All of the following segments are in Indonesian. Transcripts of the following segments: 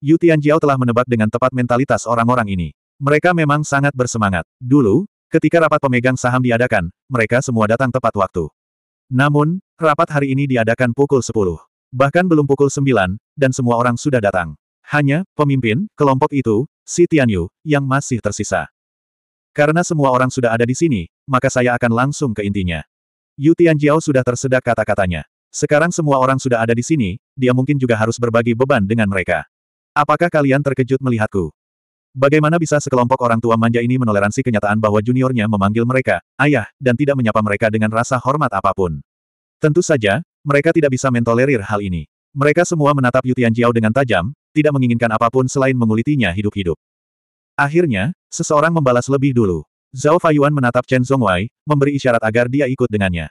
Yu Tianjiao telah menebak dengan tepat mentalitas orang-orang ini. Mereka memang sangat bersemangat. Dulu, ketika rapat pemegang saham diadakan, mereka semua datang tepat waktu. Namun, rapat hari ini diadakan pukul 10. Bahkan belum pukul 9, dan semua orang sudah datang. Hanya, pemimpin, kelompok itu, si Tianyu, yang masih tersisa. Karena semua orang sudah ada di sini, maka saya akan langsung ke intinya. Yu Tianjiao sudah tersedak kata-katanya. Sekarang semua orang sudah ada di sini, dia mungkin juga harus berbagi beban dengan mereka. Apakah kalian terkejut melihatku? Bagaimana bisa sekelompok orang tua manja ini menoleransi kenyataan bahwa juniornya memanggil mereka, ayah, dan tidak menyapa mereka dengan rasa hormat apapun? Tentu saja, mereka tidak bisa mentolerir hal ini. Mereka semua menatap Yutian Jiao dengan tajam, tidak menginginkan apapun selain mengulitinya hidup-hidup. Akhirnya, seseorang membalas lebih dulu. Zhao Fayuan menatap Chen Zhongwei, memberi isyarat agar dia ikut dengannya.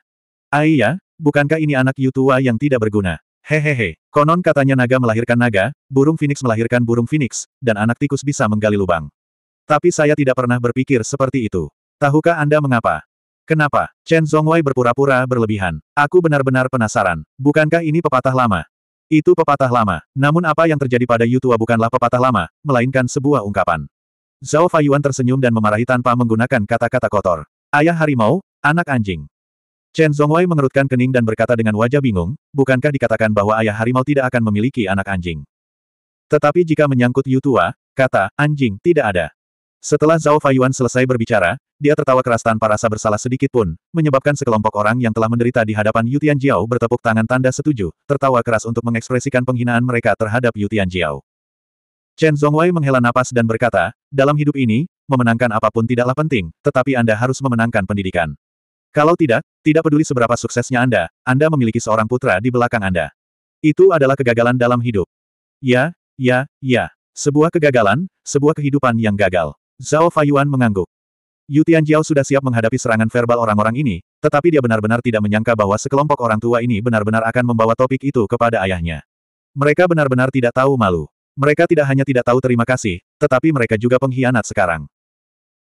Aiya, ah bukankah ini anak Yutua yang tidak berguna? Hehehe, konon katanya naga melahirkan naga, burung phoenix melahirkan burung phoenix, dan anak tikus bisa menggali lubang. Tapi saya tidak pernah berpikir seperti itu. Tahukah Anda mengapa? Kenapa? Chen Zongwei berpura-pura berlebihan. Aku benar-benar penasaran. Bukankah ini pepatah lama? Itu pepatah lama. Namun apa yang terjadi pada Yutua bukanlah pepatah lama, melainkan sebuah ungkapan. Zhao Fayuan tersenyum dan memarahi tanpa menggunakan kata-kata kotor. Ayah harimau, anak anjing. Chen Zhongwei mengerutkan kening dan berkata dengan wajah bingung, bukankah dikatakan bahwa ayah harimau tidak akan memiliki anak anjing? Tetapi jika menyangkut Yu Tua, kata, anjing, tidak ada. Setelah Zhao Fayuan selesai berbicara, dia tertawa keras tanpa rasa bersalah sedikit pun, menyebabkan sekelompok orang yang telah menderita di hadapan Yu Tianjiao bertepuk tangan tanda setuju, tertawa keras untuk mengekspresikan penghinaan mereka terhadap Yu Tianjiao. Chen Zhongwei menghela napas dan berkata, dalam hidup ini, memenangkan apapun tidaklah penting, tetapi Anda harus memenangkan pendidikan. Kalau tidak, tidak peduli seberapa suksesnya Anda, Anda memiliki seorang putra di belakang Anda. Itu adalah kegagalan dalam hidup. Ya, ya, ya. Sebuah kegagalan, sebuah kehidupan yang gagal. Zhao Fayuan mengangguk. Yu Tianjiao sudah siap menghadapi serangan verbal orang-orang ini, tetapi dia benar-benar tidak menyangka bahwa sekelompok orang tua ini benar-benar akan membawa topik itu kepada ayahnya. Mereka benar-benar tidak tahu malu. Mereka tidak hanya tidak tahu terima kasih, tetapi mereka juga pengkhianat sekarang.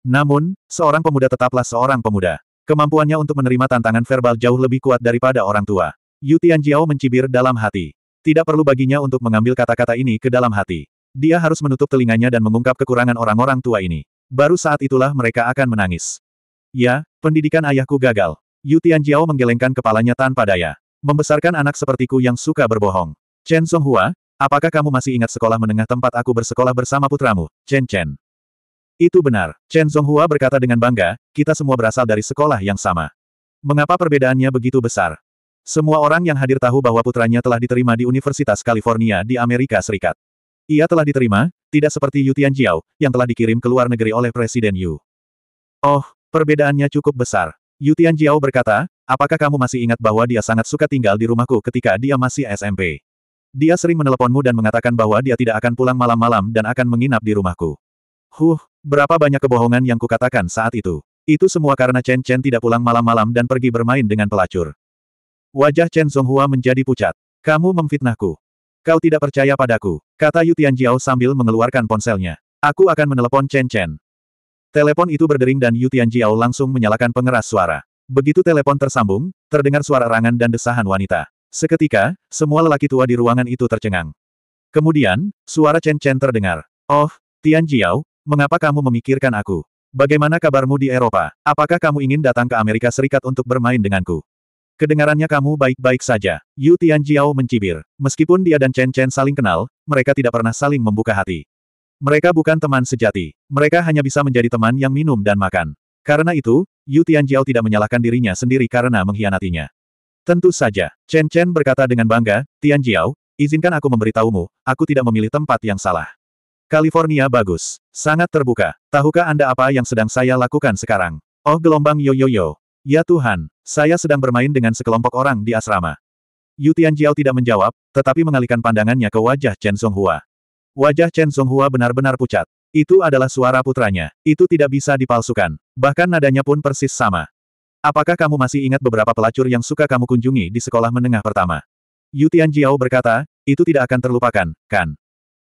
Namun, seorang pemuda tetaplah seorang pemuda. Kemampuannya untuk menerima tantangan verbal jauh lebih kuat daripada orang tua. Yu Tianjiao mencibir dalam hati. Tidak perlu baginya untuk mengambil kata-kata ini ke dalam hati. Dia harus menutup telinganya dan mengungkap kekurangan orang-orang tua ini. Baru saat itulah mereka akan menangis. Ya, pendidikan ayahku gagal. Yu Tianjiao menggelengkan kepalanya tanpa daya. Membesarkan anak sepertiku yang suka berbohong. Chen Songhua, apakah kamu masih ingat sekolah menengah tempat aku bersekolah bersama putramu, Chen Chen? Itu benar, Chen Zhonghua berkata dengan bangga, kita semua berasal dari sekolah yang sama. Mengapa perbedaannya begitu besar? Semua orang yang hadir tahu bahwa putranya telah diterima di Universitas California di Amerika Serikat. Ia telah diterima, tidak seperti Yu Tianjiao, yang telah dikirim ke luar negeri oleh Presiden Yu. Oh, perbedaannya cukup besar. Yu Tianjiao berkata, apakah kamu masih ingat bahwa dia sangat suka tinggal di rumahku ketika dia masih SMP? Dia sering meneleponmu dan mengatakan bahwa dia tidak akan pulang malam-malam dan akan menginap di rumahku. Huh, Berapa banyak kebohongan yang kukatakan saat itu. Itu semua karena Chen Chen tidak pulang malam-malam dan pergi bermain dengan pelacur. Wajah Chen Songhua menjadi pucat. Kamu memfitnahku. Kau tidak percaya padaku, kata Yu Tianjiao sambil mengeluarkan ponselnya. Aku akan menelepon Chen Chen. Telepon itu berdering dan Yu Tianjiao langsung menyalakan pengeras suara. Begitu telepon tersambung, terdengar suara rangan dan desahan wanita. Seketika, semua lelaki tua di ruangan itu tercengang. Kemudian, suara Chen Chen terdengar. Oh, Tianjiao. Mengapa kamu memikirkan aku? Bagaimana kabarmu di Eropa? Apakah kamu ingin datang ke Amerika Serikat untuk bermain denganku? Kedengarannya kamu baik-baik saja. Yu Tianjiao mencibir. Meskipun dia dan Chen Chen saling kenal, mereka tidak pernah saling membuka hati. Mereka bukan teman sejati. Mereka hanya bisa menjadi teman yang minum dan makan. Karena itu, Yu Tianjiao tidak menyalahkan dirinya sendiri karena mengkhianatinya. Tentu saja, Chen Chen berkata dengan bangga, Tianjiao, izinkan aku memberitahumu, aku tidak memilih tempat yang salah. California bagus. Sangat terbuka. Tahukah Anda apa yang sedang saya lakukan sekarang? Oh gelombang yo-yo-yo. Ya Tuhan, saya sedang bermain dengan sekelompok orang di asrama. Yu Tianjiao tidak menjawab, tetapi mengalihkan pandangannya ke wajah Chen Songhua. Wajah Chen Songhua benar-benar pucat. Itu adalah suara putranya. Itu tidak bisa dipalsukan. Bahkan nadanya pun persis sama. Apakah kamu masih ingat beberapa pelacur yang suka kamu kunjungi di sekolah menengah pertama? Yu Tianjiao berkata, itu tidak akan terlupakan, kan?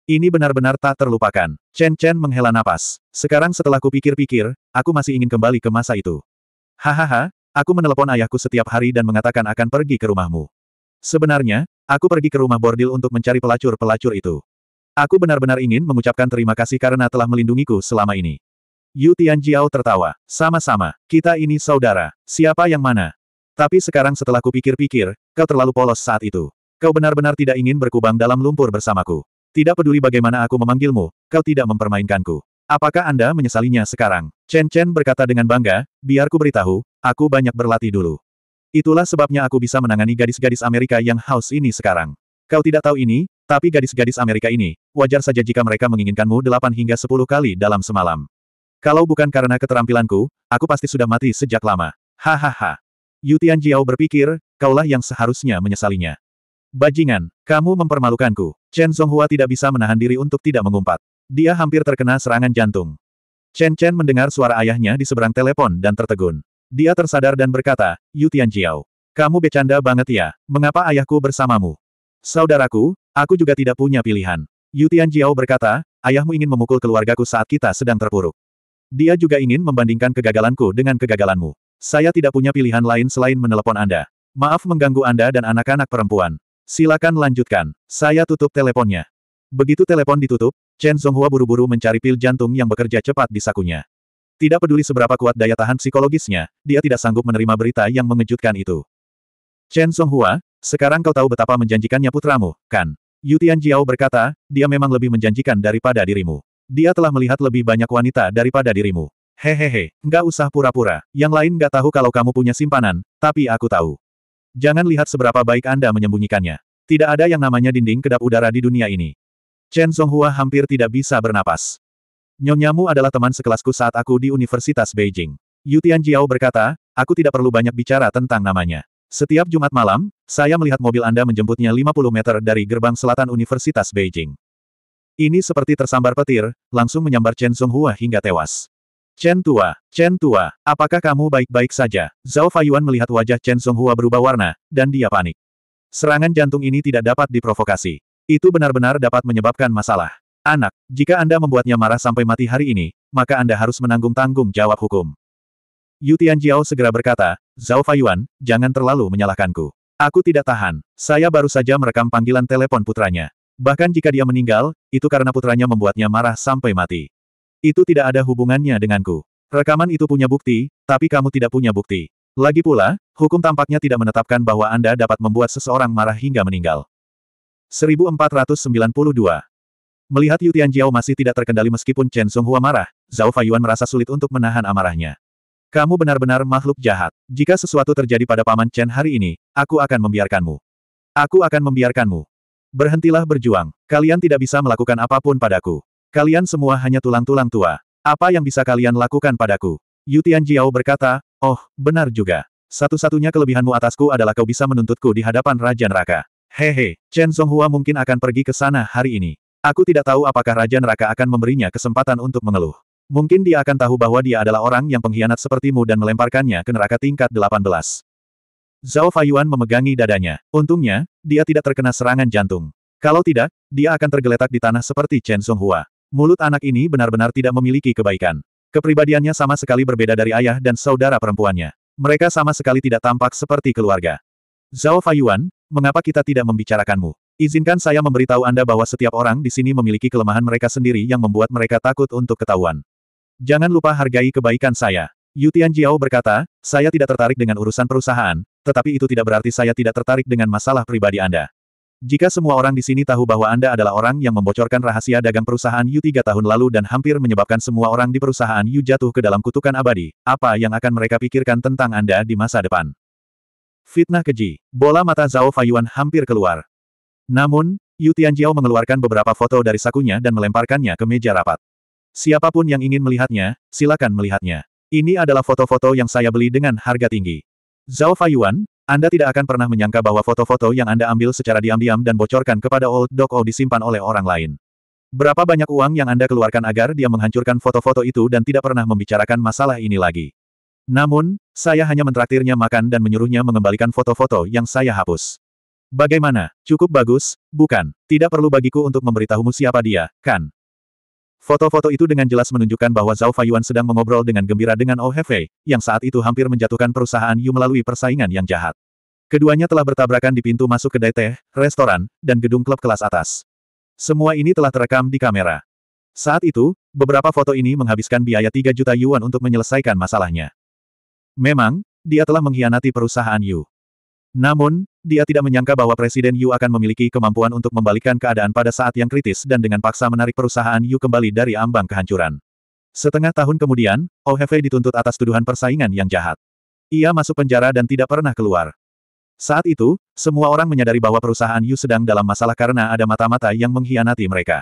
Ini benar-benar tak terlupakan. Chen Chen menghela napas. Sekarang setelah kupikir-pikir, aku masih ingin kembali ke masa itu. Hahaha, aku menelepon ayahku setiap hari dan mengatakan akan pergi ke rumahmu. Sebenarnya, aku pergi ke rumah bordil untuk mencari pelacur-pelacur itu. Aku benar-benar ingin mengucapkan terima kasih karena telah melindungiku selama ini. Yu Tianjiao tertawa. Sama-sama, kita ini saudara. Siapa yang mana? Tapi sekarang setelah kupikir-pikir, kau terlalu polos saat itu. Kau benar-benar tidak ingin berkubang dalam lumpur bersamaku. Tidak peduli bagaimana aku memanggilmu, kau tidak mempermainkanku. Apakah Anda menyesalinya sekarang? Chen Chen berkata dengan bangga, biarku beritahu, aku banyak berlatih dulu. Itulah sebabnya aku bisa menangani gadis-gadis Amerika yang haus ini sekarang. Kau tidak tahu ini, tapi gadis-gadis Amerika ini, wajar saja jika mereka menginginkanmu 8 hingga 10 kali dalam semalam. Kalau bukan karena keterampilanku, aku pasti sudah mati sejak lama. Hahaha. Yu Jiao berpikir, kaulah yang seharusnya menyesalinya. Bajingan, kamu mempermalukanku. Chen Songhua tidak bisa menahan diri untuk tidak mengumpat. Dia hampir terkena serangan jantung. Chen Chen mendengar suara ayahnya di seberang telepon dan tertegun. Dia tersadar dan berkata, Yu Tianjiao, kamu becanda banget ya, mengapa ayahku bersamamu? Saudaraku, aku juga tidak punya pilihan. Yu Tianjiao berkata, ayahmu ingin memukul keluargaku saat kita sedang terpuruk. Dia juga ingin membandingkan kegagalanku dengan kegagalanmu. Saya tidak punya pilihan lain selain menelepon Anda. Maaf mengganggu Anda dan anak-anak perempuan. Silakan lanjutkan. Saya tutup teleponnya. Begitu telepon ditutup, Chen Zhonghua buru-buru mencari pil jantung yang bekerja cepat di sakunya. Tidak peduli seberapa kuat daya tahan psikologisnya, dia tidak sanggup menerima berita yang mengejutkan itu. Chen Songhua, sekarang kau tahu betapa menjanjikannya putramu, kan? Yu Tianjiao berkata, dia memang lebih menjanjikan daripada dirimu. Dia telah melihat lebih banyak wanita daripada dirimu. Hehehe, nggak usah pura-pura. Yang lain nggak tahu kalau kamu punya simpanan, tapi aku tahu. Jangan lihat seberapa baik Anda menyembunyikannya. Tidak ada yang namanya dinding kedap udara di dunia ini. Chen Zhonghua hampir tidak bisa bernapas. Nyonyamu adalah teman sekelasku saat aku di Universitas Beijing. Yu Tianjiao berkata, aku tidak perlu banyak bicara tentang namanya. Setiap Jumat malam, saya melihat mobil Anda menjemputnya 50 meter dari gerbang selatan Universitas Beijing. Ini seperti tersambar petir, langsung menyambar Chen Zhonghua hingga tewas. Chen Tua, Chen Tua, apakah kamu baik-baik saja? Zhao Fayuan melihat wajah Chen Songhua berubah warna, dan dia panik. Serangan jantung ini tidak dapat diprovokasi. Itu benar-benar dapat menyebabkan masalah. Anak, jika Anda membuatnya marah sampai mati hari ini, maka Anda harus menanggung tanggung jawab hukum. Yu Tianjiao segera berkata, Zhao Fayuan, jangan terlalu menyalahkanku. Aku tidak tahan, saya baru saja merekam panggilan telepon putranya. Bahkan jika dia meninggal, itu karena putranya membuatnya marah sampai mati. Itu tidak ada hubungannya denganku. Rekaman itu punya bukti, tapi kamu tidak punya bukti. Lagi pula, hukum tampaknya tidak menetapkan bahwa Anda dapat membuat seseorang marah hingga meninggal. 1492 Melihat Yu Tianjiao masih tidak terkendali meskipun Chen Songhua marah, Zhao Fayuan merasa sulit untuk menahan amarahnya. Kamu benar-benar makhluk jahat. Jika sesuatu terjadi pada Paman Chen hari ini, aku akan membiarkanmu. Aku akan membiarkanmu. Berhentilah berjuang. Kalian tidak bisa melakukan apapun padaku. Kalian semua hanya tulang-tulang tua. Apa yang bisa kalian lakukan padaku? Yu Tianjiao berkata, Oh, benar juga. Satu-satunya kelebihanmu atasku adalah kau bisa menuntutku di hadapan Raja Neraka. Hehe, Chen Songhua mungkin akan pergi ke sana hari ini. Aku tidak tahu apakah Raja Neraka akan memberinya kesempatan untuk mengeluh. Mungkin dia akan tahu bahwa dia adalah orang yang pengkhianat sepertimu dan melemparkannya ke neraka tingkat 18. Zhao Fayuan memegangi dadanya. Untungnya, dia tidak terkena serangan jantung. Kalau tidak, dia akan tergeletak di tanah seperti Chen Songhua. Mulut anak ini benar-benar tidak memiliki kebaikan. Kepribadiannya sama sekali berbeda dari ayah dan saudara perempuannya. Mereka sama sekali tidak tampak seperti keluarga. Zhao Fayuan, mengapa kita tidak membicarakanmu? Izinkan saya memberitahu Anda bahwa setiap orang di sini memiliki kelemahan mereka sendiri yang membuat mereka takut untuk ketahuan. Jangan lupa hargai kebaikan saya. Yu Tianjiao berkata, saya tidak tertarik dengan urusan perusahaan, tetapi itu tidak berarti saya tidak tertarik dengan masalah pribadi Anda. Jika semua orang di sini tahu bahwa Anda adalah orang yang membocorkan rahasia dagang perusahaan Yu tiga tahun lalu dan hampir menyebabkan semua orang di perusahaan Yu jatuh ke dalam kutukan abadi, apa yang akan mereka pikirkan tentang Anda di masa depan? Fitnah keji. Bola mata Zhao Fayuan hampir keluar. Namun, Yu Tianjiao mengeluarkan beberapa foto dari sakunya dan melemparkannya ke meja rapat. Siapapun yang ingin melihatnya, silakan melihatnya. Ini adalah foto-foto yang saya beli dengan harga tinggi. Zhao Fayuan, anda tidak akan pernah menyangka bahwa foto-foto yang Anda ambil secara diam-diam dan bocorkan kepada Old Dog O disimpan oleh orang lain. Berapa banyak uang yang Anda keluarkan agar dia menghancurkan foto-foto itu dan tidak pernah membicarakan masalah ini lagi. Namun, saya hanya mentraktirnya makan dan menyuruhnya mengembalikan foto-foto yang saya hapus. Bagaimana? Cukup bagus, bukan? Tidak perlu bagiku untuk memberitahumu siapa dia, kan? Foto-foto itu dengan jelas menunjukkan bahwa Zhao Fayuan sedang mengobrol dengan gembira dengan Oh Hefei, yang saat itu hampir menjatuhkan perusahaan Yu melalui persaingan yang jahat. Keduanya telah bertabrakan di pintu masuk kedai teh, restoran, dan gedung klub kelas atas. Semua ini telah terekam di kamera. Saat itu, beberapa foto ini menghabiskan biaya 3 juta yuan untuk menyelesaikan masalahnya. Memang, dia telah mengkhianati perusahaan Yu. Namun, dia tidak menyangka bahwa Presiden Yu akan memiliki kemampuan untuk membalikkan keadaan pada saat yang kritis dan dengan paksa menarik perusahaan Yu kembali dari ambang kehancuran. Setengah tahun kemudian, Ohefei dituntut atas tuduhan persaingan yang jahat. Ia masuk penjara dan tidak pernah keluar. Saat itu, semua orang menyadari bahwa perusahaan Yu sedang dalam masalah karena ada mata-mata yang mengkhianati mereka.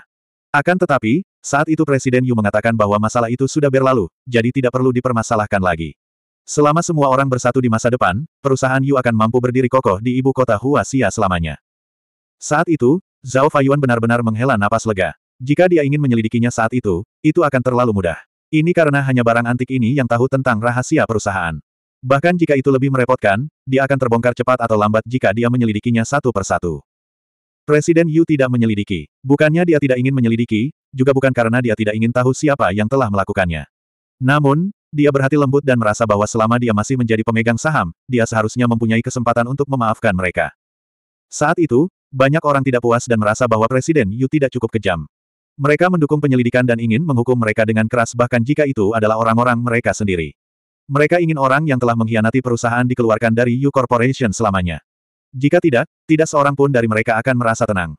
Akan tetapi, saat itu Presiden Yu mengatakan bahwa masalah itu sudah berlalu, jadi tidak perlu dipermasalahkan lagi. Selama semua orang bersatu di masa depan, perusahaan Yu akan mampu berdiri kokoh di ibu kota Huasia selamanya. Saat itu, Zhao Fayuan benar-benar menghela napas lega. Jika dia ingin menyelidikinya saat itu, itu akan terlalu mudah. Ini karena hanya barang antik ini yang tahu tentang rahasia perusahaan. Bahkan jika itu lebih merepotkan, dia akan terbongkar cepat atau lambat jika dia menyelidikinya satu persatu. Presiden Yu tidak menyelidiki. Bukannya dia tidak ingin menyelidiki, juga bukan karena dia tidak ingin tahu siapa yang telah melakukannya. Namun, dia berhati lembut dan merasa bahwa selama dia masih menjadi pemegang saham, dia seharusnya mempunyai kesempatan untuk memaafkan mereka. Saat itu, banyak orang tidak puas dan merasa bahwa Presiden Yu tidak cukup kejam. Mereka mendukung penyelidikan dan ingin menghukum mereka dengan keras bahkan jika itu adalah orang-orang mereka sendiri. Mereka ingin orang yang telah mengkhianati perusahaan dikeluarkan dari Yu Corporation selamanya. Jika tidak, tidak seorang pun dari mereka akan merasa tenang.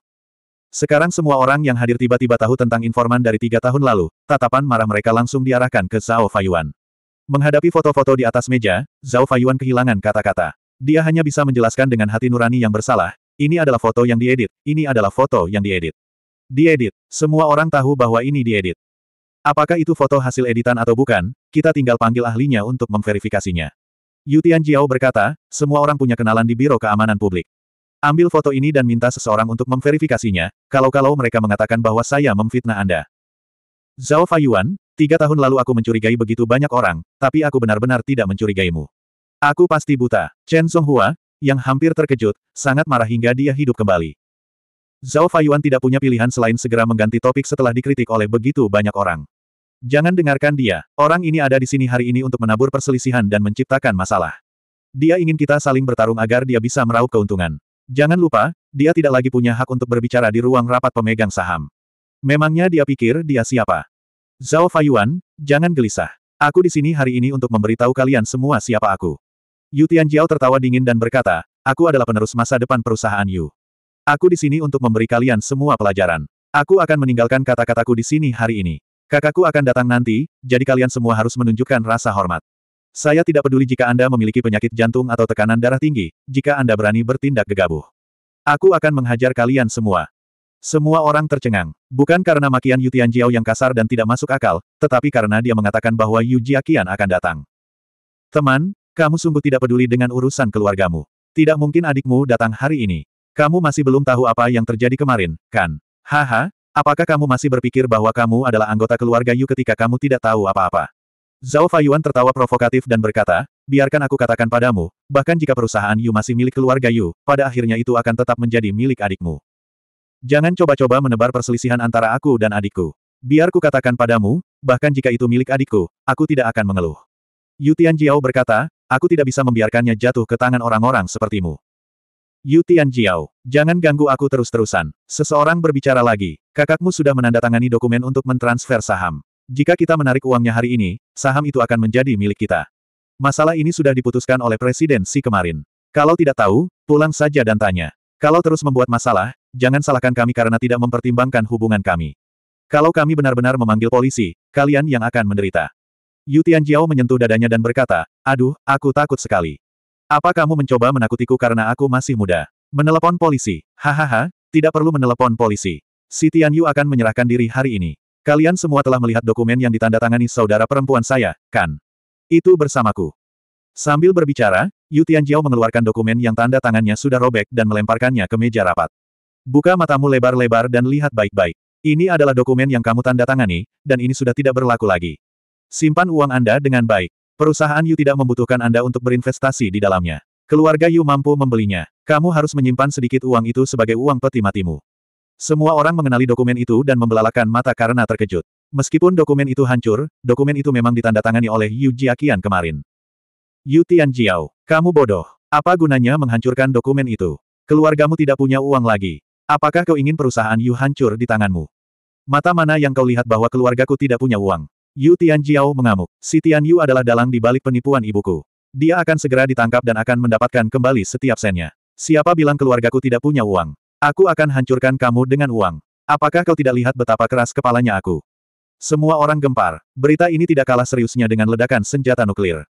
Sekarang semua orang yang hadir tiba-tiba tahu tentang informan dari tiga tahun lalu, tatapan marah mereka langsung diarahkan ke Zhao Fayuan. Menghadapi foto-foto di atas meja, Zhao Fayuan kehilangan kata-kata. Dia hanya bisa menjelaskan dengan hati nurani yang bersalah, ini adalah foto yang diedit, ini adalah foto yang diedit. Diedit, semua orang tahu bahwa ini diedit. Apakah itu foto hasil editan atau bukan, kita tinggal panggil ahlinya untuk memverifikasinya. Yutian Jiao berkata, semua orang punya kenalan di Biro Keamanan Publik. Ambil foto ini dan minta seseorang untuk memverifikasinya, kalau-kalau mereka mengatakan bahwa saya memfitnah Anda. Zhao Fayuan, Tiga tahun lalu aku mencurigai begitu banyak orang, tapi aku benar-benar tidak mencurigaimu. Aku pasti buta. Chen Songhua, yang hampir terkejut, sangat marah hingga dia hidup kembali. Zhao Fayuan tidak punya pilihan selain segera mengganti topik setelah dikritik oleh begitu banyak orang. Jangan dengarkan dia, orang ini ada di sini hari ini untuk menabur perselisihan dan menciptakan masalah. Dia ingin kita saling bertarung agar dia bisa meraup keuntungan. Jangan lupa, dia tidak lagi punya hak untuk berbicara di ruang rapat pemegang saham. Memangnya dia pikir dia siapa? Zhao Fayuan, jangan gelisah. Aku di sini hari ini untuk memberitahu kalian semua siapa aku. Yu Tianjiao tertawa dingin dan berkata, aku adalah penerus masa depan perusahaan Yu. Aku di sini untuk memberi kalian semua pelajaran. Aku akan meninggalkan kata-kataku di sini hari ini. Kakakku akan datang nanti, jadi kalian semua harus menunjukkan rasa hormat. Saya tidak peduli jika Anda memiliki penyakit jantung atau tekanan darah tinggi, jika Anda berani bertindak gegabah. Aku akan menghajar kalian semua. Semua orang tercengang. Bukan karena makian Yu Tianjiao yang kasar dan tidak masuk akal, tetapi karena dia mengatakan bahwa Yu Jiaqian akan datang. Teman, kamu sungguh tidak peduli dengan urusan keluargamu. Tidak mungkin adikmu datang hari ini. Kamu masih belum tahu apa yang terjadi kemarin, kan? Haha, apakah kamu masih berpikir bahwa kamu adalah anggota keluarga Yu ketika kamu tidak tahu apa-apa? Zhao Fayuan tertawa provokatif dan berkata, biarkan aku katakan padamu, bahkan jika perusahaan Yu masih milik keluarga Yu, pada akhirnya itu akan tetap menjadi milik adikmu. Jangan coba-coba menebar perselisihan antara aku dan adikku. Biar ku katakan padamu, bahkan jika itu milik adikku, aku tidak akan mengeluh. Yu Tianjiao berkata, aku tidak bisa membiarkannya jatuh ke tangan orang-orang sepertimu. Yu Tianjiao, jangan ganggu aku terus-terusan. Seseorang berbicara lagi, kakakmu sudah menandatangani dokumen untuk mentransfer saham. Jika kita menarik uangnya hari ini, saham itu akan menjadi milik kita. Masalah ini sudah diputuskan oleh Presiden Si kemarin. Kalau tidak tahu, pulang saja dan tanya. Kalau terus membuat masalah, jangan salahkan kami karena tidak mempertimbangkan hubungan kami. Kalau kami benar-benar memanggil polisi, kalian yang akan menderita. Yu Tianjiao menyentuh dadanya dan berkata, Aduh, aku takut sekali. Apa kamu mencoba menakutiku karena aku masih muda? Menelepon polisi. Hahaha, tidak perlu menelepon polisi. Si Tian Yu akan menyerahkan diri hari ini. Kalian semua telah melihat dokumen yang ditandatangani saudara perempuan saya, kan? Itu bersamaku. Sambil berbicara, Yu Tianjiao mengeluarkan dokumen yang tanda tangannya sudah robek dan melemparkannya ke meja rapat. Buka matamu lebar-lebar dan lihat baik-baik. Ini adalah dokumen yang kamu tanda tangani, dan ini sudah tidak berlaku lagi. Simpan uang Anda dengan baik. Perusahaan Yu tidak membutuhkan Anda untuk berinvestasi di dalamnya. Keluarga Yu mampu membelinya. Kamu harus menyimpan sedikit uang itu sebagai uang peti matimu. Semua orang mengenali dokumen itu dan membelalakan mata karena terkejut. Meskipun dokumen itu hancur, dokumen itu memang ditandatangani oleh Yu Jiakian kemarin. Yu Tianjiao, kamu bodoh. Apa gunanya menghancurkan dokumen itu? Keluargamu tidak punya uang lagi. Apakah kau ingin perusahaan Yu hancur di tanganmu? Mata mana yang kau lihat bahwa keluargaku tidak punya uang? Yu Tianjiao mengamuk. Si Tian Yu adalah dalang di balik penipuan ibuku. Dia akan segera ditangkap dan akan mendapatkan kembali setiap sennya. Siapa bilang keluargaku tidak punya uang? Aku akan hancurkan kamu dengan uang. Apakah kau tidak lihat betapa keras kepalanya aku? Semua orang gempar. Berita ini tidak kalah seriusnya dengan ledakan senjata nuklir.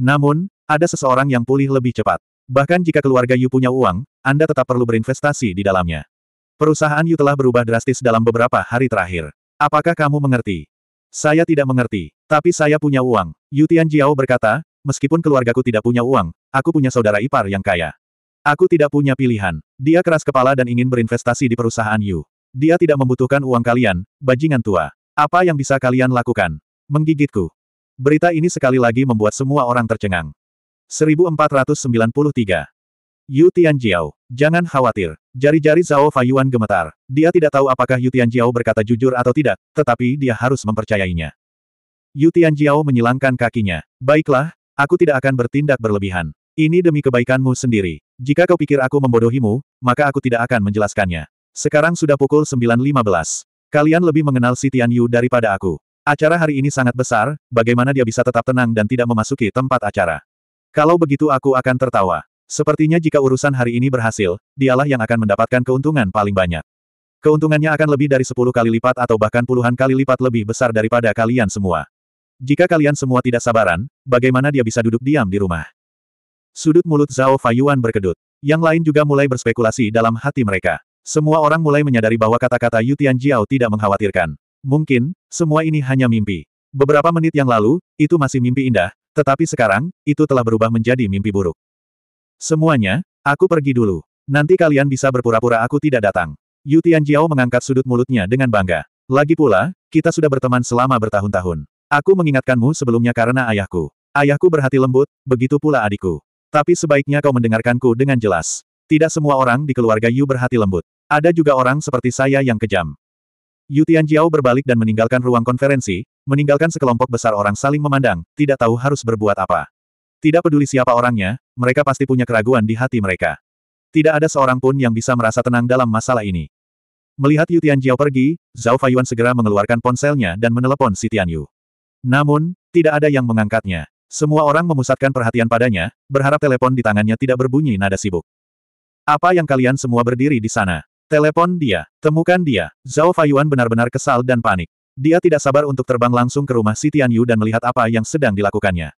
Namun, ada seseorang yang pulih lebih cepat. Bahkan jika keluarga Yu punya uang, Anda tetap perlu berinvestasi di dalamnya. Perusahaan Yu telah berubah drastis dalam beberapa hari terakhir. Apakah kamu mengerti? Saya tidak mengerti, tapi saya punya uang. Yu Tianjiao berkata, meskipun keluargaku tidak punya uang, aku punya saudara ipar yang kaya. Aku tidak punya pilihan. Dia keras kepala dan ingin berinvestasi di perusahaan Yu. Dia tidak membutuhkan uang kalian, bajingan tua. Apa yang bisa kalian lakukan? Menggigitku. Berita ini sekali lagi membuat semua orang tercengang. 1493. Yu Tianjiao, jangan khawatir. Jari-jari Zhao Fayuan gemetar. Dia tidak tahu apakah Yu Tianjiao berkata jujur atau tidak, tetapi dia harus mempercayainya. Yu Tianjiao menyilangkan kakinya. Baiklah, aku tidak akan bertindak berlebihan. Ini demi kebaikanmu sendiri. Jika kau pikir aku membodohimu, maka aku tidak akan menjelaskannya. Sekarang sudah pukul 9.15. Kalian lebih mengenal si Tian Yu daripada aku. Acara hari ini sangat besar, bagaimana dia bisa tetap tenang dan tidak memasuki tempat acara. Kalau begitu aku akan tertawa. Sepertinya jika urusan hari ini berhasil, dialah yang akan mendapatkan keuntungan paling banyak. Keuntungannya akan lebih dari 10 kali lipat atau bahkan puluhan kali lipat lebih besar daripada kalian semua. Jika kalian semua tidak sabaran, bagaimana dia bisa duduk diam di rumah? Sudut mulut Zhao Fayuan berkedut. Yang lain juga mulai berspekulasi dalam hati mereka. Semua orang mulai menyadari bahwa kata-kata Yutian Jiao tidak mengkhawatirkan. Mungkin, semua ini hanya mimpi. Beberapa menit yang lalu, itu masih mimpi indah, tetapi sekarang, itu telah berubah menjadi mimpi buruk. Semuanya, aku pergi dulu. Nanti kalian bisa berpura-pura aku tidak datang. Yu Tianjiao mengangkat sudut mulutnya dengan bangga. Lagi pula, kita sudah berteman selama bertahun-tahun. Aku mengingatkanmu sebelumnya karena ayahku. Ayahku berhati lembut, begitu pula adikku. Tapi sebaiknya kau mendengarkanku dengan jelas. Tidak semua orang di keluarga Yu berhati lembut. Ada juga orang seperti saya yang kejam. Yu Tianjiao berbalik dan meninggalkan ruang konferensi, meninggalkan sekelompok besar orang saling memandang, tidak tahu harus berbuat apa. Tidak peduli siapa orangnya, mereka pasti punya keraguan di hati mereka. Tidak ada seorang pun yang bisa merasa tenang dalam masalah ini. Melihat Yu Tianjiao pergi, Zhao Faiyuan segera mengeluarkan ponselnya dan menelepon si Tianyu. Namun, tidak ada yang mengangkatnya. Semua orang memusatkan perhatian padanya, berharap telepon di tangannya tidak berbunyi nada sibuk. Apa yang kalian semua berdiri di sana? Telepon dia. Temukan dia. Zhao Fayuan benar-benar kesal dan panik. Dia tidak sabar untuk terbang langsung ke rumah si Tianyu dan melihat apa yang sedang dilakukannya.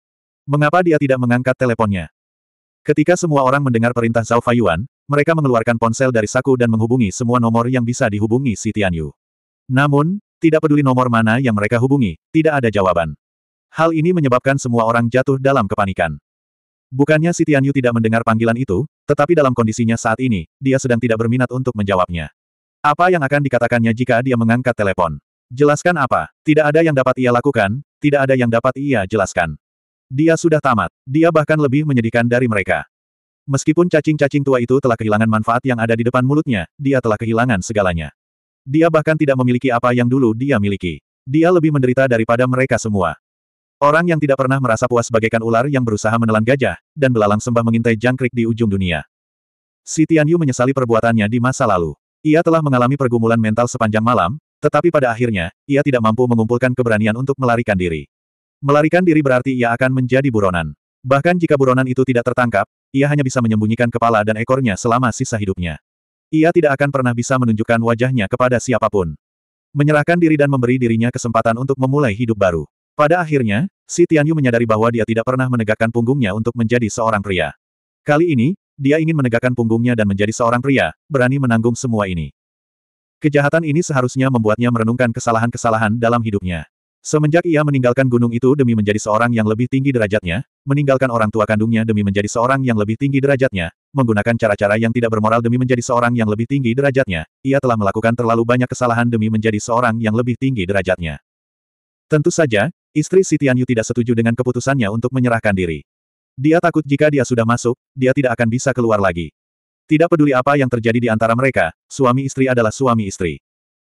Mengapa dia tidak mengangkat teleponnya? Ketika semua orang mendengar perintah Zhao Fayuan, mereka mengeluarkan ponsel dari saku dan menghubungi semua nomor yang bisa dihubungi si Tianyu. Namun, tidak peduli nomor mana yang mereka hubungi, tidak ada jawaban. Hal ini menyebabkan semua orang jatuh dalam kepanikan. Bukannya si Tianyu tidak mendengar panggilan itu, tetapi dalam kondisinya saat ini, dia sedang tidak berminat untuk menjawabnya. Apa yang akan dikatakannya jika dia mengangkat telepon? Jelaskan apa? Tidak ada yang dapat ia lakukan, tidak ada yang dapat ia jelaskan. Dia sudah tamat, dia bahkan lebih menyedihkan dari mereka. Meskipun cacing-cacing tua itu telah kehilangan manfaat yang ada di depan mulutnya, dia telah kehilangan segalanya. Dia bahkan tidak memiliki apa yang dulu dia miliki. Dia lebih menderita daripada mereka semua. Orang yang tidak pernah merasa puas bagaikan ular yang berusaha menelan gajah, dan belalang sembah mengintai jangkrik di ujung dunia. Si Tianyu menyesali perbuatannya di masa lalu. Ia telah mengalami pergumulan mental sepanjang malam, tetapi pada akhirnya, ia tidak mampu mengumpulkan keberanian untuk melarikan diri. Melarikan diri berarti ia akan menjadi buronan. Bahkan jika buronan itu tidak tertangkap, ia hanya bisa menyembunyikan kepala dan ekornya selama sisa hidupnya. Ia tidak akan pernah bisa menunjukkan wajahnya kepada siapapun. Menyerahkan diri dan memberi dirinya kesempatan untuk memulai hidup baru. Pada akhirnya, si Tianyu menyadari bahwa dia tidak pernah menegakkan punggungnya untuk menjadi seorang pria. Kali ini, dia ingin menegakkan punggungnya dan menjadi seorang pria, berani menanggung semua ini. Kejahatan ini seharusnya membuatnya merenungkan kesalahan-kesalahan dalam hidupnya. Semenjak ia meninggalkan gunung itu demi menjadi seorang yang lebih tinggi derajatnya, meninggalkan orang tua kandungnya demi menjadi seorang yang lebih tinggi derajatnya, menggunakan cara-cara yang tidak bermoral demi menjadi seorang yang lebih tinggi derajatnya, ia telah melakukan terlalu banyak kesalahan demi menjadi seorang yang lebih tinggi derajatnya. Tentu saja, Istri Sitianyu tidak setuju dengan keputusannya untuk menyerahkan diri. Dia takut jika dia sudah masuk, dia tidak akan bisa keluar lagi. Tidak peduli apa yang terjadi di antara mereka, suami istri adalah suami istri.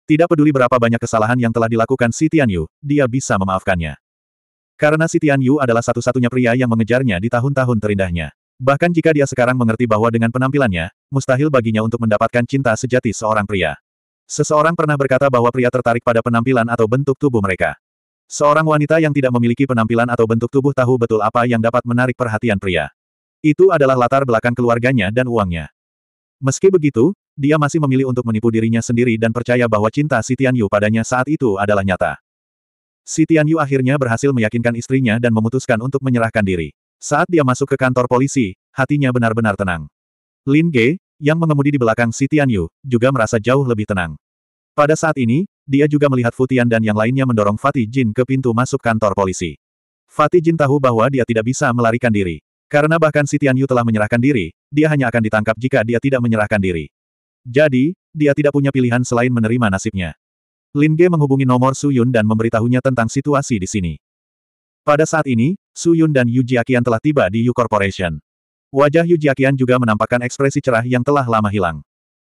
Tidak peduli berapa banyak kesalahan yang telah dilakukan si Tianyu, dia bisa memaafkannya. Karena si Tianyu adalah satu-satunya pria yang mengejarnya di tahun-tahun terindahnya. Bahkan jika dia sekarang mengerti bahwa dengan penampilannya, mustahil baginya untuk mendapatkan cinta sejati seorang pria. Seseorang pernah berkata bahwa pria tertarik pada penampilan atau bentuk tubuh mereka. Seorang wanita yang tidak memiliki penampilan atau bentuk tubuh tahu betul apa yang dapat menarik perhatian pria. Itu adalah latar belakang keluarganya dan uangnya. Meski begitu, dia masih memilih untuk menipu dirinya sendiri dan percaya bahwa cinta Si Tianyu padanya saat itu adalah nyata. Si Tianyu akhirnya berhasil meyakinkan istrinya dan memutuskan untuk menyerahkan diri. Saat dia masuk ke kantor polisi, hatinya benar-benar tenang. Lin Ge, yang mengemudi di belakang Si Tianyu, juga merasa jauh lebih tenang. Pada saat ini, dia juga melihat Futian dan yang lainnya mendorong Fatih Jin ke pintu masuk kantor polisi. Fatih Jin tahu bahwa dia tidak bisa melarikan diri. Karena bahkan si Yu telah menyerahkan diri, dia hanya akan ditangkap jika dia tidak menyerahkan diri. Jadi, dia tidak punya pilihan selain menerima nasibnya. Lin Ge menghubungi nomor Su Yun dan memberitahunya tentang situasi di sini. Pada saat ini, Su Yun dan Yu Jiakian telah tiba di Yu Corporation. Wajah Yu Jiakian juga menampakkan ekspresi cerah yang telah lama hilang.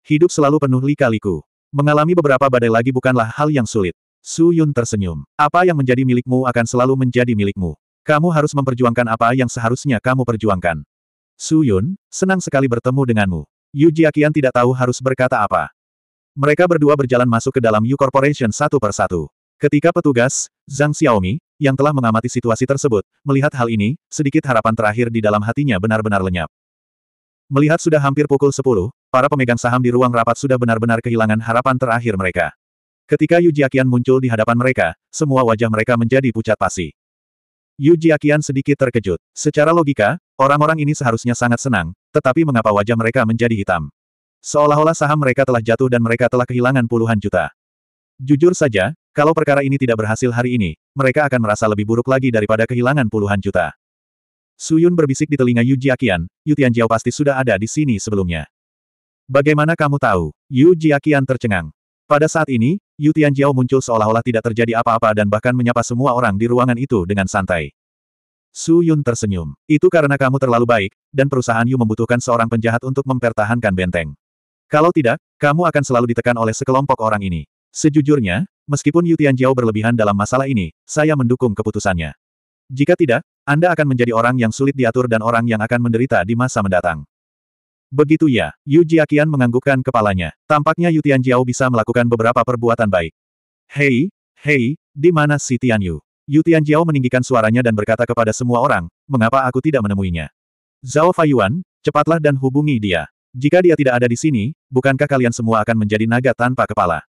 Hidup selalu penuh lika-liku. Mengalami beberapa badai lagi bukanlah hal yang sulit. Su Yun tersenyum. Apa yang menjadi milikmu akan selalu menjadi milikmu. Kamu harus memperjuangkan apa yang seharusnya kamu perjuangkan. Su Yun, senang sekali bertemu denganmu. Yu Jiaqian tidak tahu harus berkata apa. Mereka berdua berjalan masuk ke dalam Yu Corporation satu persatu. Ketika petugas, Zhang Xiaomi, yang telah mengamati situasi tersebut, melihat hal ini, sedikit harapan terakhir di dalam hatinya benar-benar lenyap. Melihat sudah hampir pukul 10, Para pemegang saham di ruang rapat sudah benar-benar kehilangan harapan terakhir mereka. Ketika Yu Jiakian muncul di hadapan mereka, semua wajah mereka menjadi pucat pasi. Yu Jiakian sedikit terkejut. Secara logika, orang-orang ini seharusnya sangat senang, tetapi mengapa wajah mereka menjadi hitam? Seolah-olah saham mereka telah jatuh dan mereka telah kehilangan puluhan juta. Jujur saja, kalau perkara ini tidak berhasil hari ini, mereka akan merasa lebih buruk lagi daripada kehilangan puluhan juta. Suyun berbisik di telinga Yu Jiakian, Yu Tianjiao pasti sudah ada di sini sebelumnya. Bagaimana kamu tahu? Yu Jiaqian tercengang. Pada saat ini, Yu Tianjiao muncul seolah-olah tidak terjadi apa-apa dan bahkan menyapa semua orang di ruangan itu dengan santai. Su Yun tersenyum. Itu karena kamu terlalu baik, dan perusahaan Yu membutuhkan seorang penjahat untuk mempertahankan benteng. Kalau tidak, kamu akan selalu ditekan oleh sekelompok orang ini. Sejujurnya, meskipun Yu Tianjiao berlebihan dalam masalah ini, saya mendukung keputusannya. Jika tidak, Anda akan menjadi orang yang sulit diatur dan orang yang akan menderita di masa mendatang. Begitu ya, Yu Jiakian menganggukkan kepalanya. Tampaknya Yu Tianjiao bisa melakukan beberapa perbuatan baik. Hei, hei, di mana si Tianyu? Yu Tianjiao meninggikan suaranya dan berkata kepada semua orang, mengapa aku tidak menemuinya? Zhao Fayuan, cepatlah dan hubungi dia. Jika dia tidak ada di sini, bukankah kalian semua akan menjadi naga tanpa kepala?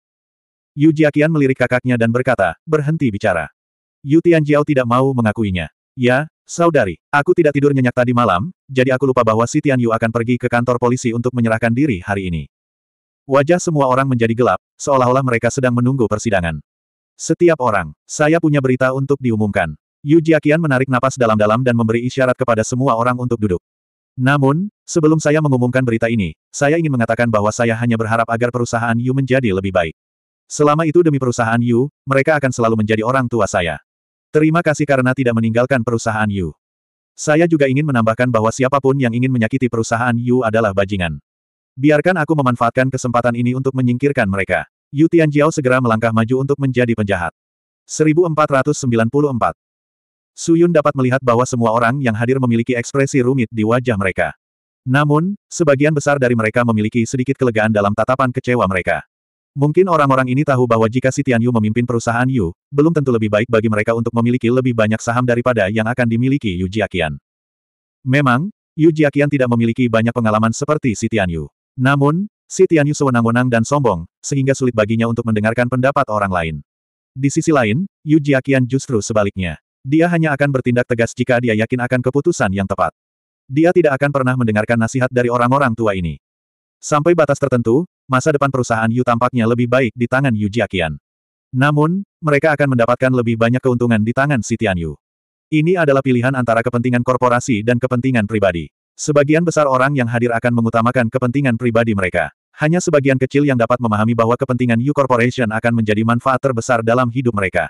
Yu Jiakian melirik kakaknya dan berkata, berhenti bicara. Yu Tianjiao tidak mau mengakuinya. Ya, Saudari, aku tidak tidur nyenyak tadi malam, jadi aku lupa bahwa si Yu akan pergi ke kantor polisi untuk menyerahkan diri hari ini. Wajah semua orang menjadi gelap, seolah-olah mereka sedang menunggu persidangan. Setiap orang, saya punya berita untuk diumumkan. Yu Jiaqian menarik napas dalam-dalam dan memberi isyarat kepada semua orang untuk duduk. Namun, sebelum saya mengumumkan berita ini, saya ingin mengatakan bahwa saya hanya berharap agar perusahaan Yu menjadi lebih baik. Selama itu demi perusahaan Yu, mereka akan selalu menjadi orang tua saya. Terima kasih karena tidak meninggalkan perusahaan Yu. Saya juga ingin menambahkan bahwa siapapun yang ingin menyakiti perusahaan Yu adalah bajingan. Biarkan aku memanfaatkan kesempatan ini untuk menyingkirkan mereka. Yu Tianjiao segera melangkah maju untuk menjadi penjahat. 1494 Su Yun dapat melihat bahwa semua orang yang hadir memiliki ekspresi rumit di wajah mereka. Namun, sebagian besar dari mereka memiliki sedikit kelegaan dalam tatapan kecewa mereka. Mungkin orang-orang ini tahu bahwa jika si Tian Yu memimpin perusahaan Yu, belum tentu lebih baik bagi mereka untuk memiliki lebih banyak saham daripada yang akan dimiliki Yu Jiakian. Memang, Yu Jiakian tidak memiliki banyak pengalaman seperti si Tian Yu. Namun, si Tian Yu sewenang-wenang dan sombong, sehingga sulit baginya untuk mendengarkan pendapat orang lain. Di sisi lain, Yu Jiakian justru sebaliknya. Dia hanya akan bertindak tegas jika dia yakin akan keputusan yang tepat. Dia tidak akan pernah mendengarkan nasihat dari orang-orang tua ini. Sampai batas tertentu, masa depan perusahaan Yu tampaknya lebih baik di tangan Yu Jiaqian. Namun, mereka akan mendapatkan lebih banyak keuntungan di tangan si Tian Yu. Ini adalah pilihan antara kepentingan korporasi dan kepentingan pribadi. Sebagian besar orang yang hadir akan mengutamakan kepentingan pribadi mereka. Hanya sebagian kecil yang dapat memahami bahwa kepentingan Yu Corporation akan menjadi manfaat terbesar dalam hidup mereka.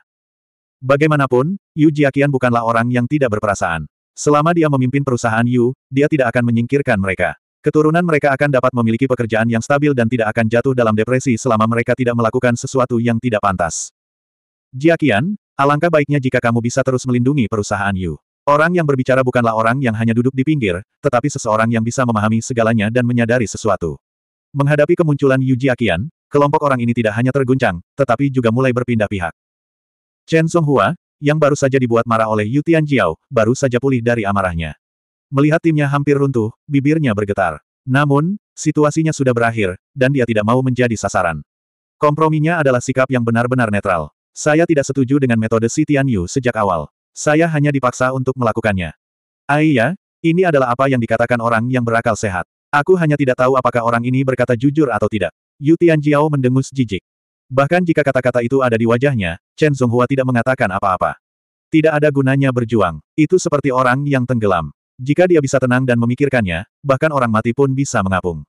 Bagaimanapun, Yu Jiaqian bukanlah orang yang tidak berperasaan. Selama dia memimpin perusahaan Yu, dia tidak akan menyingkirkan mereka. Keturunan mereka akan dapat memiliki pekerjaan yang stabil dan tidak akan jatuh dalam depresi selama mereka tidak melakukan sesuatu yang tidak pantas. Jiakian, alangkah baiknya jika kamu bisa terus melindungi perusahaan Yu. Orang yang berbicara bukanlah orang yang hanya duduk di pinggir, tetapi seseorang yang bisa memahami segalanya dan menyadari sesuatu. Menghadapi kemunculan Yu Jiakian, kelompok orang ini tidak hanya terguncang, tetapi juga mulai berpindah pihak. Chen Songhua, yang baru saja dibuat marah oleh Yu Tianjiao, baru saja pulih dari amarahnya. Melihat timnya hampir runtuh, bibirnya bergetar. Namun, situasinya sudah berakhir, dan dia tidak mau menjadi sasaran. Komprominya adalah sikap yang benar-benar netral. Saya tidak setuju dengan metode si Yu sejak awal. Saya hanya dipaksa untuk melakukannya. Aiyah, ini adalah apa yang dikatakan orang yang berakal sehat. Aku hanya tidak tahu apakah orang ini berkata jujur atau tidak. Yu Jiao mendengus jijik. Bahkan jika kata-kata itu ada di wajahnya, Chen Zhonghua tidak mengatakan apa-apa. Tidak ada gunanya berjuang. Itu seperti orang yang tenggelam. Jika dia bisa tenang dan memikirkannya, bahkan orang mati pun bisa mengapung.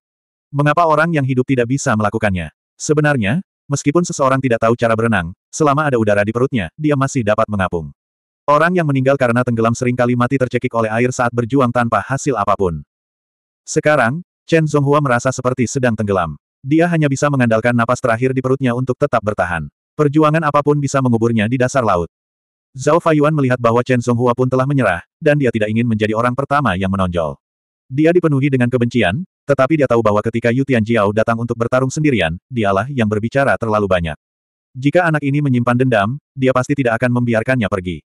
Mengapa orang yang hidup tidak bisa melakukannya? Sebenarnya, meskipun seseorang tidak tahu cara berenang, selama ada udara di perutnya, dia masih dapat mengapung. Orang yang meninggal karena tenggelam seringkali mati tercekik oleh air saat berjuang tanpa hasil apapun. Sekarang, Chen Zhonghua merasa seperti sedang tenggelam. Dia hanya bisa mengandalkan napas terakhir di perutnya untuk tetap bertahan. Perjuangan apapun bisa menguburnya di dasar laut. Zhao Faiyuan melihat bahwa Chen Zonghua pun telah menyerah, dan dia tidak ingin menjadi orang pertama yang menonjol. Dia dipenuhi dengan kebencian, tetapi dia tahu bahwa ketika Yu Tianjiao datang untuk bertarung sendirian, dialah yang berbicara terlalu banyak. Jika anak ini menyimpan dendam, dia pasti tidak akan membiarkannya pergi.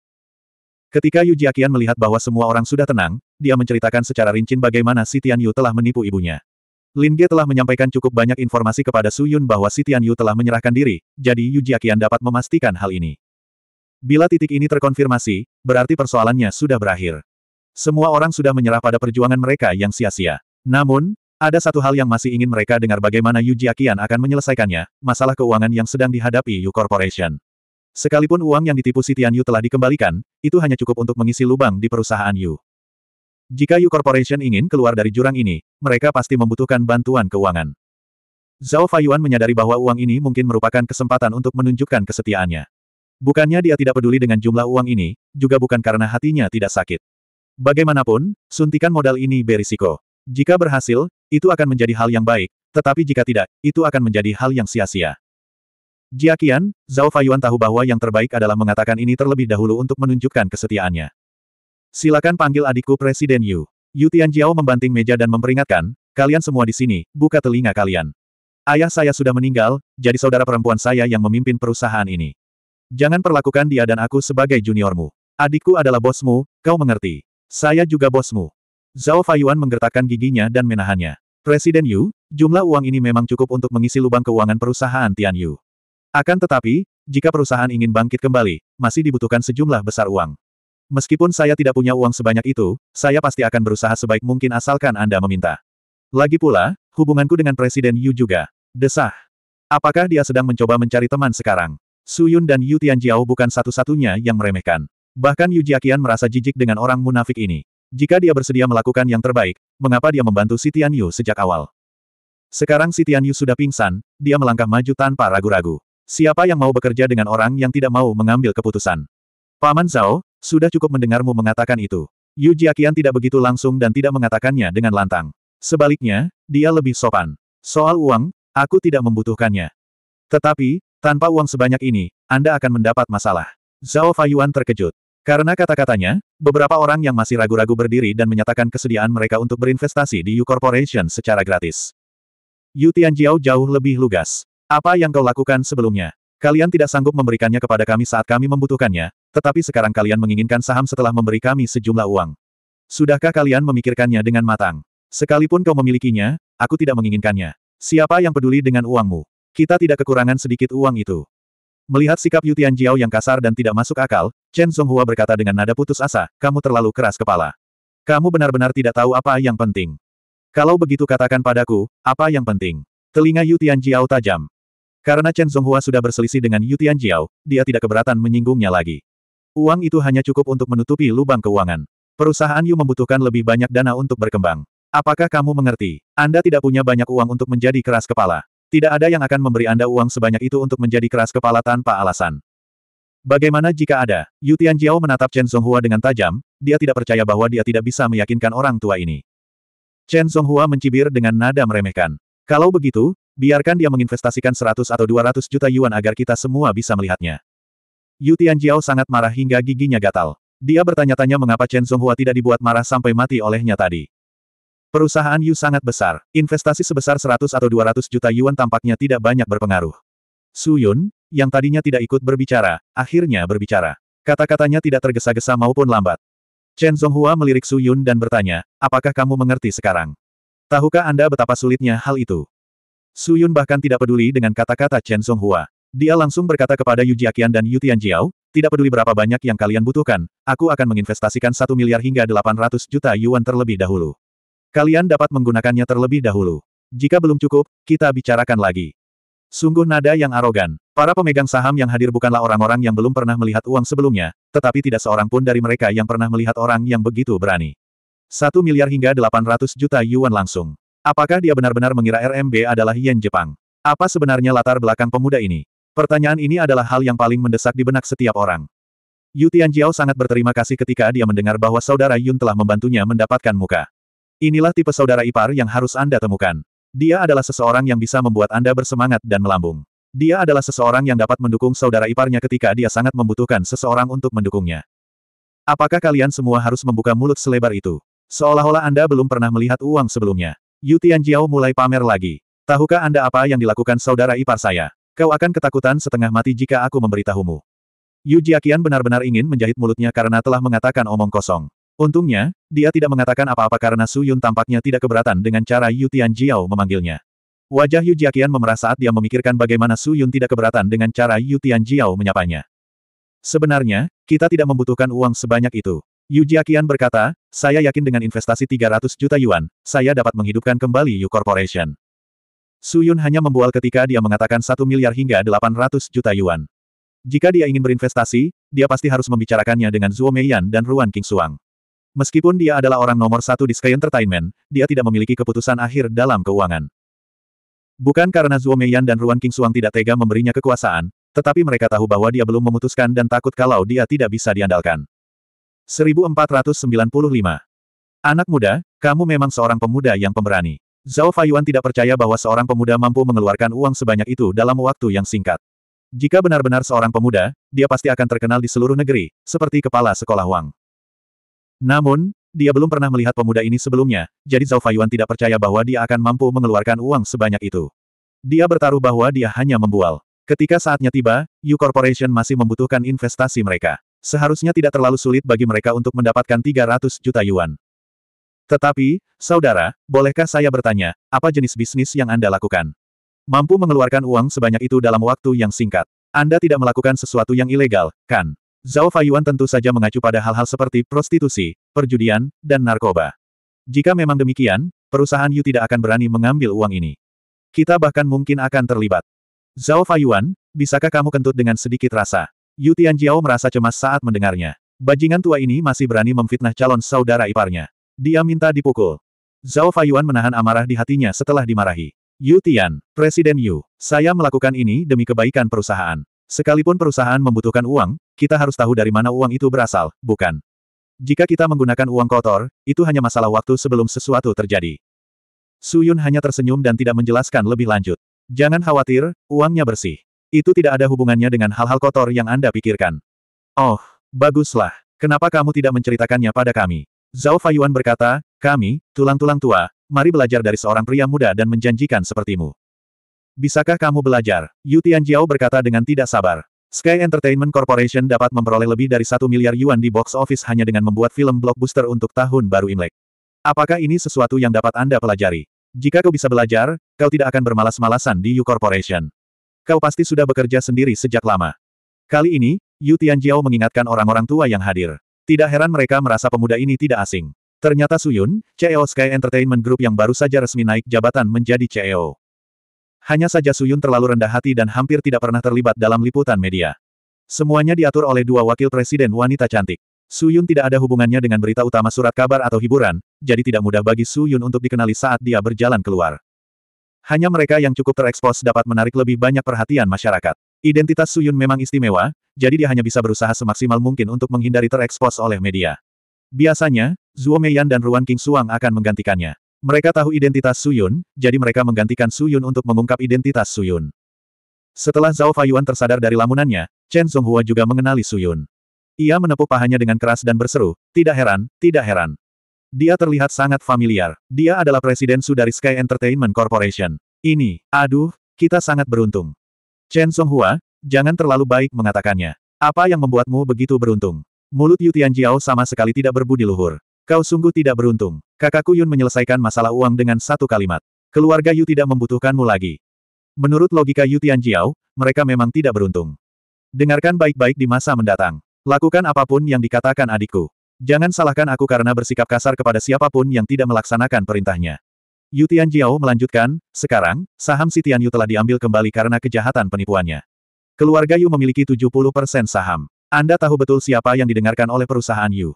Ketika Yu Jiaqian melihat bahwa semua orang sudah tenang, dia menceritakan secara rinci bagaimana Si Tianyu telah menipu ibunya. Lin Ge telah menyampaikan cukup banyak informasi kepada Su Yun bahwa Si Tianyu telah menyerahkan diri, jadi Yu Jiaqian dapat memastikan hal ini. Bila titik ini terkonfirmasi, berarti persoalannya sudah berakhir. Semua orang sudah menyerah pada perjuangan mereka yang sia-sia. Namun, ada satu hal yang masih ingin mereka dengar bagaimana Yu Jiakian akan menyelesaikannya, masalah keuangan yang sedang dihadapi Yu Corporation. Sekalipun uang yang ditipu si Tian Yu telah dikembalikan, itu hanya cukup untuk mengisi lubang di perusahaan Yu. Jika Yu Corporation ingin keluar dari jurang ini, mereka pasti membutuhkan bantuan keuangan. Zhao Fayuan menyadari bahwa uang ini mungkin merupakan kesempatan untuk menunjukkan kesetiaannya. Bukannya dia tidak peduli dengan jumlah uang ini, juga bukan karena hatinya tidak sakit. Bagaimanapun, suntikan modal ini berisiko. Jika berhasil, itu akan menjadi hal yang baik, tetapi jika tidak, itu akan menjadi hal yang sia-sia. Jiakian, Zhao Fayuan tahu bahwa yang terbaik adalah mengatakan ini terlebih dahulu untuk menunjukkan kesetiaannya. Silakan panggil adikku Presiden Yu. Yu Tianjiao membanting meja dan memperingatkan, kalian semua di sini, buka telinga kalian. Ayah saya sudah meninggal, jadi saudara perempuan saya yang memimpin perusahaan ini. Jangan perlakukan dia dan aku sebagai juniormu. Adikku adalah bosmu, kau mengerti. Saya juga bosmu. Zhao Fayuan menggertakkan giginya dan menahannya. Presiden Yu, jumlah uang ini memang cukup untuk mengisi lubang keuangan perusahaan Tian Yu. Akan tetapi, jika perusahaan ingin bangkit kembali, masih dibutuhkan sejumlah besar uang. Meskipun saya tidak punya uang sebanyak itu, saya pasti akan berusaha sebaik mungkin asalkan Anda meminta. Lagi pula, hubunganku dengan Presiden Yu juga. Desah. Apakah dia sedang mencoba mencari teman sekarang? Suyun dan Yu Tianjiao bukan satu-satunya yang meremehkan. Bahkan Yu Jiakian merasa jijik dengan orang munafik ini. Jika dia bersedia melakukan yang terbaik, mengapa dia membantu si Tian Yu sejak awal? Sekarang si Tian Yu sudah pingsan, dia melangkah maju tanpa ragu-ragu. Siapa yang mau bekerja dengan orang yang tidak mau mengambil keputusan? Paman Zhao, sudah cukup mendengarmu mengatakan itu. Yu Jiakian tidak begitu langsung dan tidak mengatakannya dengan lantang. Sebaliknya, dia lebih sopan. Soal uang, aku tidak membutuhkannya. Tetapi, tanpa uang sebanyak ini, Anda akan mendapat masalah. Zhao Fayuan terkejut. Karena kata-katanya, beberapa orang yang masih ragu-ragu berdiri dan menyatakan kesediaan mereka untuk berinvestasi di Yu Corporation secara gratis. Yu Tianjiao jauh lebih lugas. Apa yang kau lakukan sebelumnya? Kalian tidak sanggup memberikannya kepada kami saat kami membutuhkannya, tetapi sekarang kalian menginginkan saham setelah memberi kami sejumlah uang. Sudahkah kalian memikirkannya dengan matang? Sekalipun kau memilikinya, aku tidak menginginkannya. Siapa yang peduli dengan uangmu? Kita tidak kekurangan sedikit uang itu. Melihat sikap Yu Tianjiao yang kasar dan tidak masuk akal, Chen Zhonghua berkata dengan nada putus asa, kamu terlalu keras kepala. Kamu benar-benar tidak tahu apa yang penting. Kalau begitu katakan padaku, apa yang penting? Telinga Yu Tianjiao tajam. Karena Chen Zhonghua sudah berselisih dengan Yu Tianjiao, dia tidak keberatan menyinggungnya lagi. Uang itu hanya cukup untuk menutupi lubang keuangan. Perusahaan Yu membutuhkan lebih banyak dana untuk berkembang. Apakah kamu mengerti? Anda tidak punya banyak uang untuk menjadi keras kepala. Tidak ada yang akan memberi Anda uang sebanyak itu untuk menjadi keras kepala tanpa alasan. Bagaimana jika ada? Yu Tianjiao menatap Chen Songhua dengan tajam, dia tidak percaya bahwa dia tidak bisa meyakinkan orang tua ini. Chen Songhua mencibir dengan nada meremehkan. Kalau begitu, biarkan dia menginvestasikan 100 atau 200 juta yuan agar kita semua bisa melihatnya. Yu Tianjiao sangat marah hingga giginya gatal. Dia bertanya-tanya mengapa Chen Songhua tidak dibuat marah sampai mati olehnya tadi. Perusahaan Yu sangat besar, investasi sebesar 100 atau 200 juta yuan tampaknya tidak banyak berpengaruh. Su Yun, yang tadinya tidak ikut berbicara, akhirnya berbicara. Kata-katanya tidak tergesa-gesa maupun lambat. Chen Zhonghua melirik Su Yun dan bertanya, apakah kamu mengerti sekarang? Tahukah Anda betapa sulitnya hal itu? Su Yun bahkan tidak peduli dengan kata-kata Chen Zhonghua. Dia langsung berkata kepada Yu Jiaqian dan Yu Tianjiao, tidak peduli berapa banyak yang kalian butuhkan, aku akan menginvestasikan 1 miliar hingga 800 juta yuan terlebih dahulu. Kalian dapat menggunakannya terlebih dahulu. Jika belum cukup, kita bicarakan lagi. Sungguh nada yang arogan. Para pemegang saham yang hadir bukanlah orang-orang yang belum pernah melihat uang sebelumnya, tetapi tidak seorang pun dari mereka yang pernah melihat orang yang begitu berani. Satu miliar hingga 800 juta yuan langsung. Apakah dia benar-benar mengira RMB adalah yen Jepang? Apa sebenarnya latar belakang pemuda ini? Pertanyaan ini adalah hal yang paling mendesak di benak setiap orang. Yu Tianjiao sangat berterima kasih ketika dia mendengar bahwa saudara Yun telah membantunya mendapatkan muka. Inilah tipe saudara ipar yang harus Anda temukan. Dia adalah seseorang yang bisa membuat Anda bersemangat dan melambung. Dia adalah seseorang yang dapat mendukung saudara iparnya ketika dia sangat membutuhkan seseorang untuk mendukungnya. Apakah kalian semua harus membuka mulut selebar itu? Seolah-olah Anda belum pernah melihat uang sebelumnya. Yu Tianjiao mulai pamer lagi. Tahukah Anda apa yang dilakukan saudara ipar saya? Kau akan ketakutan setengah mati jika aku memberitahumu. Yu Jiaqian benar-benar ingin menjahit mulutnya karena telah mengatakan omong kosong. Untungnya, dia tidak mengatakan apa-apa karena Su Yun tampaknya tidak keberatan dengan cara Yu Tian Jiao memanggilnya. Wajah Yu Jiaqian memerah saat dia memikirkan bagaimana Su Yun tidak keberatan dengan cara Yu Tian Jiao menyapanya. Sebenarnya, kita tidak membutuhkan uang sebanyak itu. Yu Jiaqian berkata, saya yakin dengan investasi 300 juta yuan, saya dapat menghidupkan kembali Yu Corporation. Su Yun hanya membual ketika dia mengatakan 1 miliar hingga 800 juta yuan. Jika dia ingin berinvestasi, dia pasti harus membicarakannya dengan Zhuo Meiyan dan Ruan King Suang. Meskipun dia adalah orang nomor satu di Sky Entertainment, dia tidak memiliki keputusan akhir dalam keuangan. Bukan karena Zuo Meiyan dan Ruan King Suang tidak tega memberinya kekuasaan, tetapi mereka tahu bahwa dia belum memutuskan dan takut kalau dia tidak bisa diandalkan. 1495 Anak muda, kamu memang seorang pemuda yang pemberani. Zhao Fayuan tidak percaya bahwa seorang pemuda mampu mengeluarkan uang sebanyak itu dalam waktu yang singkat. Jika benar-benar seorang pemuda, dia pasti akan terkenal di seluruh negeri, seperti kepala sekolah Wang. Namun, dia belum pernah melihat pemuda ini sebelumnya, jadi Zhao Fayuan tidak percaya bahwa dia akan mampu mengeluarkan uang sebanyak itu. Dia bertaruh bahwa dia hanya membual. Ketika saatnya tiba, U Corporation masih membutuhkan investasi mereka. Seharusnya tidak terlalu sulit bagi mereka untuk mendapatkan 300 juta yuan. Tetapi, saudara, bolehkah saya bertanya, apa jenis bisnis yang Anda lakukan? Mampu mengeluarkan uang sebanyak itu dalam waktu yang singkat. Anda tidak melakukan sesuatu yang ilegal, kan? Zhao Fayuan tentu saja mengacu pada hal-hal seperti prostitusi, perjudian, dan narkoba. Jika memang demikian, perusahaan Yu tidak akan berani mengambil uang ini. Kita bahkan mungkin akan terlibat. Zhao Fayuan, bisakah kamu kentut dengan sedikit rasa? Yu Tianjiao merasa cemas saat mendengarnya. Bajingan tua ini masih berani memfitnah calon saudara iparnya. Dia minta dipukul. Zhao Fayuan menahan amarah di hatinya setelah dimarahi. Yu Tian, Presiden Yu, saya melakukan ini demi kebaikan perusahaan. Sekalipun perusahaan membutuhkan uang, kita harus tahu dari mana uang itu berasal, bukan? Jika kita menggunakan uang kotor, itu hanya masalah waktu sebelum sesuatu terjadi. Suyun hanya tersenyum dan tidak menjelaskan lebih lanjut. Jangan khawatir, uangnya bersih. Itu tidak ada hubungannya dengan hal-hal kotor yang Anda pikirkan. Oh, baguslah. Kenapa kamu tidak menceritakannya pada kami? Zhao Fayuan berkata, kami, tulang-tulang tua, mari belajar dari seorang pria muda dan menjanjikan sepertimu. Bisakah kamu belajar? Yu Tianjiao berkata dengan tidak sabar. Sky Entertainment Corporation dapat memperoleh lebih dari satu miliar yuan di box office hanya dengan membuat film blockbuster untuk tahun baru Imlek. Apakah ini sesuatu yang dapat Anda pelajari? Jika kau bisa belajar, kau tidak akan bermalas-malasan di Yu Corporation. Kau pasti sudah bekerja sendiri sejak lama. Kali ini, Yu Tianjiao mengingatkan orang-orang tua yang hadir. Tidak heran mereka merasa pemuda ini tidak asing. Ternyata Suyun, CEO Sky Entertainment Group yang baru saja resmi naik jabatan menjadi CEO. Hanya saja Suyun terlalu rendah hati dan hampir tidak pernah terlibat dalam liputan media. Semuanya diatur oleh dua wakil presiden wanita cantik. Suyun tidak ada hubungannya dengan berita utama surat kabar atau hiburan, jadi tidak mudah bagi Suyun untuk dikenali saat dia berjalan keluar. Hanya mereka yang cukup terekspos dapat menarik lebih banyak perhatian masyarakat. Identitas Suyun memang istimewa, jadi dia hanya bisa berusaha semaksimal mungkin untuk menghindari terekspos oleh media. Biasanya, Zhuo Meiyan dan Ruan King Suang akan menggantikannya. Mereka tahu identitas Suyun, jadi mereka menggantikan Suyun untuk mengungkap identitas Suyun. Setelah Zhao Fayuan tersadar dari lamunannya, Chen Zhonghua juga mengenali Suyun. Ia menepuk pahanya dengan keras dan berseru, tidak heran, tidak heran. Dia terlihat sangat familiar. Dia adalah Presiden Su dari Sky Entertainment Corporation. Ini, aduh, kita sangat beruntung. Chen Songhua, jangan terlalu baik mengatakannya. Apa yang membuatmu begitu beruntung? Mulut Yu Tianjiao sama sekali tidak berbudi luhur. Kau sungguh tidak beruntung. Kakakku Yun menyelesaikan masalah uang dengan satu kalimat. Keluarga Yu tidak membutuhkanmu lagi. Menurut logika Yu Tianjiao, mereka memang tidak beruntung. Dengarkan baik-baik di masa mendatang. Lakukan apapun yang dikatakan adikku. Jangan salahkan aku karena bersikap kasar kepada siapapun yang tidak melaksanakan perintahnya. Yu Tianjiao melanjutkan, sekarang, saham si Tianyu telah diambil kembali karena kejahatan penipuannya. Keluarga Yu memiliki 70% saham. Anda tahu betul siapa yang didengarkan oleh perusahaan Yu.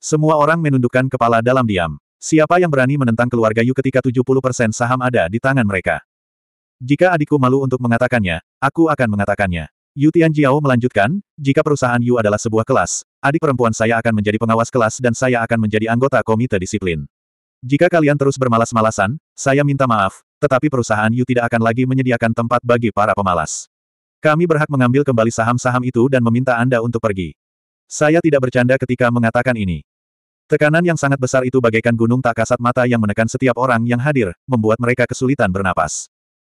Semua orang menundukkan kepala dalam diam. Siapa yang berani menentang keluarga Yu ketika 70% saham ada di tangan mereka? Jika adikku malu untuk mengatakannya, aku akan mengatakannya. Yu Tianjiao melanjutkan, jika perusahaan Yu adalah sebuah kelas, adik perempuan saya akan menjadi pengawas kelas dan saya akan menjadi anggota komite disiplin. Jika kalian terus bermalas-malasan, saya minta maaf, tetapi perusahaan Yu tidak akan lagi menyediakan tempat bagi para pemalas. Kami berhak mengambil kembali saham-saham itu dan meminta Anda untuk pergi. Saya tidak bercanda ketika mengatakan ini. Tekanan yang sangat besar itu bagaikan gunung tak kasat mata yang menekan setiap orang yang hadir, membuat mereka kesulitan bernapas.